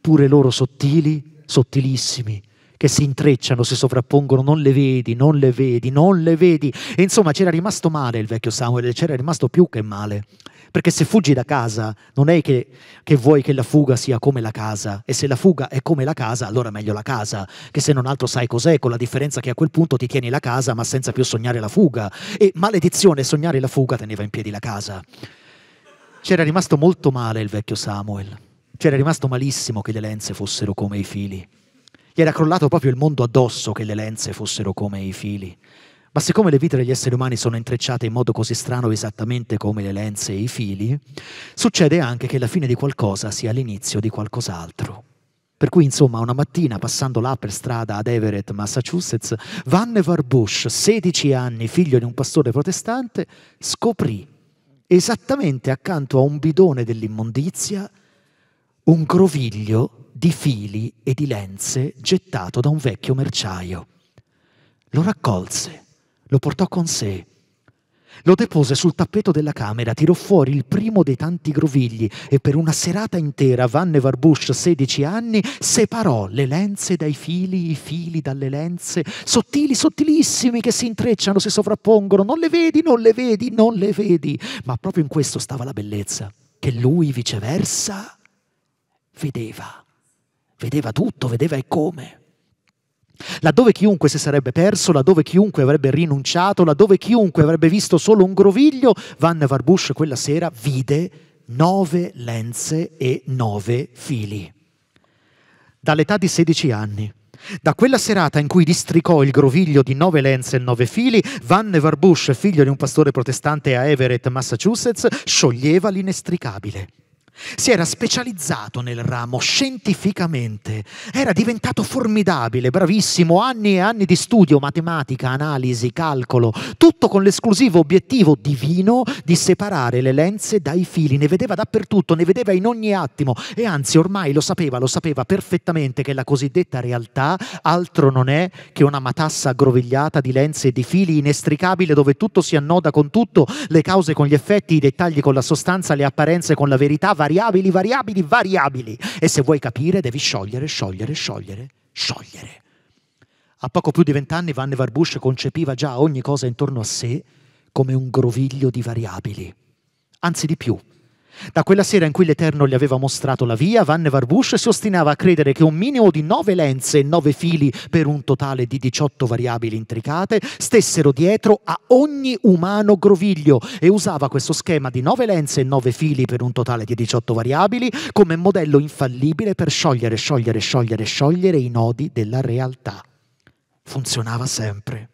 pure loro sottili, sottilissimi, che si intrecciano, si sovrappongono, non le vedi, non le vedi, non le vedi. E insomma c'era rimasto male il vecchio Samuel, c'era rimasto più che male. Perché se fuggi da casa non è che, che, vuoi che la fuga sia come la casa, e se la fuga è come la casa, allora è meglio la casa, che se non altro sai cos'è, con la differenza che a quel punto ti tieni la casa ma senza più sognare la fuga. E maledizione, sognare la fuga teneva in piedi la casa. C'era rimasto molto male il vecchio Samuel, c'era rimasto malissimo che le lenze fossero come i fili. Gli era crollato proprio il mondo addosso che le lenze fossero come i fili. Ma siccome le vite degli esseri umani sono intrecciate in modo così strano esattamente come le lenze e i fili, succede anche che la fine di qualcosa sia l'inizio di qualcos'altro. Per cui, insomma, una mattina, passando là per strada ad Everett, Massachusetts, Vannevar Bush, 16 anni, figlio di un pastore protestante, scoprì esattamente accanto a un bidone dell'immondizia un groviglio di fili e di lenze gettato da un vecchio merciaio. Lo raccolse, lo portò con sé, lo depose sul tappeto della camera, tirò fuori il primo dei tanti grovigli e per una serata intera Vannevar Bush, 16 anni, separò le lenze dai fili, i fili dalle lenze, sottili, sottilissimi che si intrecciano, si sovrappongono, non le vedi, non le vedi, non le vedi. Ma proprio in questo stava la bellezza, che lui viceversa vedeva vedeva tutto, vedeva e come. Laddove chiunque si sarebbe perso, laddove chiunque avrebbe rinunciato, laddove chiunque avrebbe visto solo un groviglio, Van Warbush quella sera vide nove lenze e nove fili. Dall'età di 16 anni. Da quella serata in cui districò il groviglio di nove lenze e nove fili, Van Warbush, figlio di un pastore protestante a Everett, Massachusetts, scioglieva l'inestricabile. Si era specializzato nel ramo scientificamente, era diventato formidabile, bravissimo, anni e anni di studio, matematica, analisi, calcolo, tutto con l'esclusivo obiettivo divino di separare le lenze dai fili, ne vedeva dappertutto, ne vedeva in ogni attimo e anzi ormai lo sapeva, lo sapeva perfettamente che la cosiddetta realtà altro non è che una matassa aggrovigliata di lenze e di fili inestricabile dove tutto si annoda con tutto, le cause con gli effetti, i dettagli con la sostanza, le apparenze con la verità, variabili, variabili, variabili. E se vuoi capire devi sciogliere, sciogliere, sciogliere, sciogliere. A poco più di vent'anni Vannevar Bush concepiva già ogni cosa intorno a sé come un groviglio di variabili. Anzi di più, da quella sera in cui l'Eterno gli aveva mostrato la via, Vannevar Bush si ostinava a credere che un minimo di nove lenze e nove fili per un totale di 18 variabili intricate stessero dietro a ogni umano groviglio e usava questo schema di nove lenze e nove fili per un totale di 18 variabili come modello infallibile per sciogliere, sciogliere, sciogliere, sciogliere i nodi della realtà. Funzionava sempre.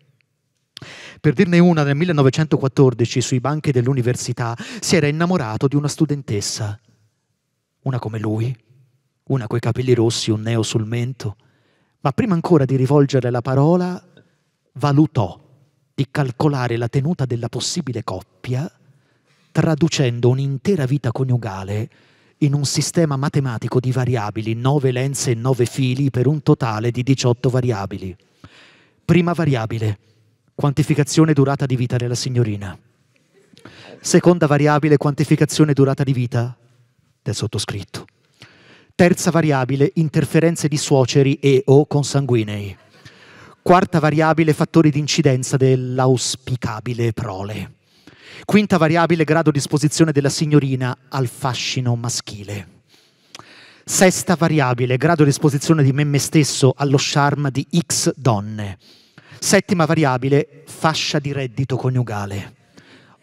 Per dirne una, nel 1914, sui banchi dell'università, si era innamorato di una studentessa. Una come lui, una coi capelli rossi, un neo sul mento. Ma prima ancora di rivolgere la parola, valutò di calcolare la tenuta della possibile coppia, traducendo un'intera vita coniugale in un sistema matematico di variabili, nove lenze e nove fili per un totale di 18 variabili. Prima variabile, quantificazione durata di vita della signorina. Seconda variabile, quantificazione durata di vita del sottoscritto. Terza variabile, interferenze di suoceri e o consanguinei. Quarta variabile, fattori di incidenza dell'auspicabile prole. Quinta variabile, grado di esposizione della signorina al fascino maschile. Sesta variabile, grado di esposizione di me stesso allo charme di X donne. Settima variabile, fascia di reddito coniugale.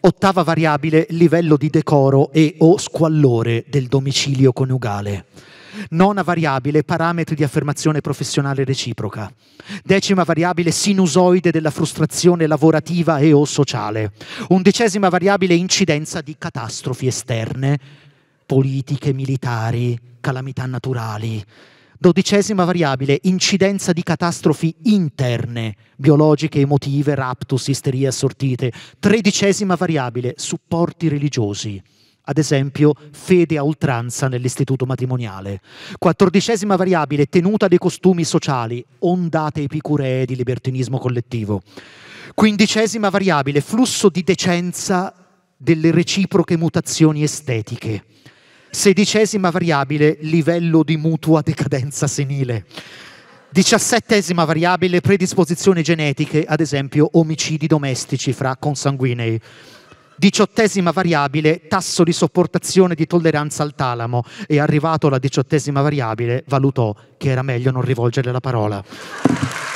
Ottava variabile, livello di decoro e o squallore del domicilio coniugale. Nona variabile, parametri di affermazione professionale reciproca. Decima variabile, sinusoide della frustrazione lavorativa e o sociale. Undicesima variabile, incidenza di catastrofi esterne, politiche, militari, calamità naturali, Dodicesima variabile, incidenza di catastrofi interne, biologiche, emotive, raptus, isterie assortite. Tredicesima variabile, supporti religiosi ad esempio fede a oltranza nell'istituto matrimoniale. Quattordicesima variabile, tenuta dei costumi sociali, ondate epicuree di libertinismo collettivo. Quindicesima variabile, flusso di decenza delle reciproche mutazioni estetiche. Sedicesima variabile, livello di mutua decadenza senile. Diciassettesima variabile, predisposizioni genetiche, ad esempio omicidi domestici fra consanguinei. Diciottesima variabile, tasso di sopportazione di tolleranza al talamo. E arrivato alla diciottesima variabile, valutò che era meglio non rivolgere la parola.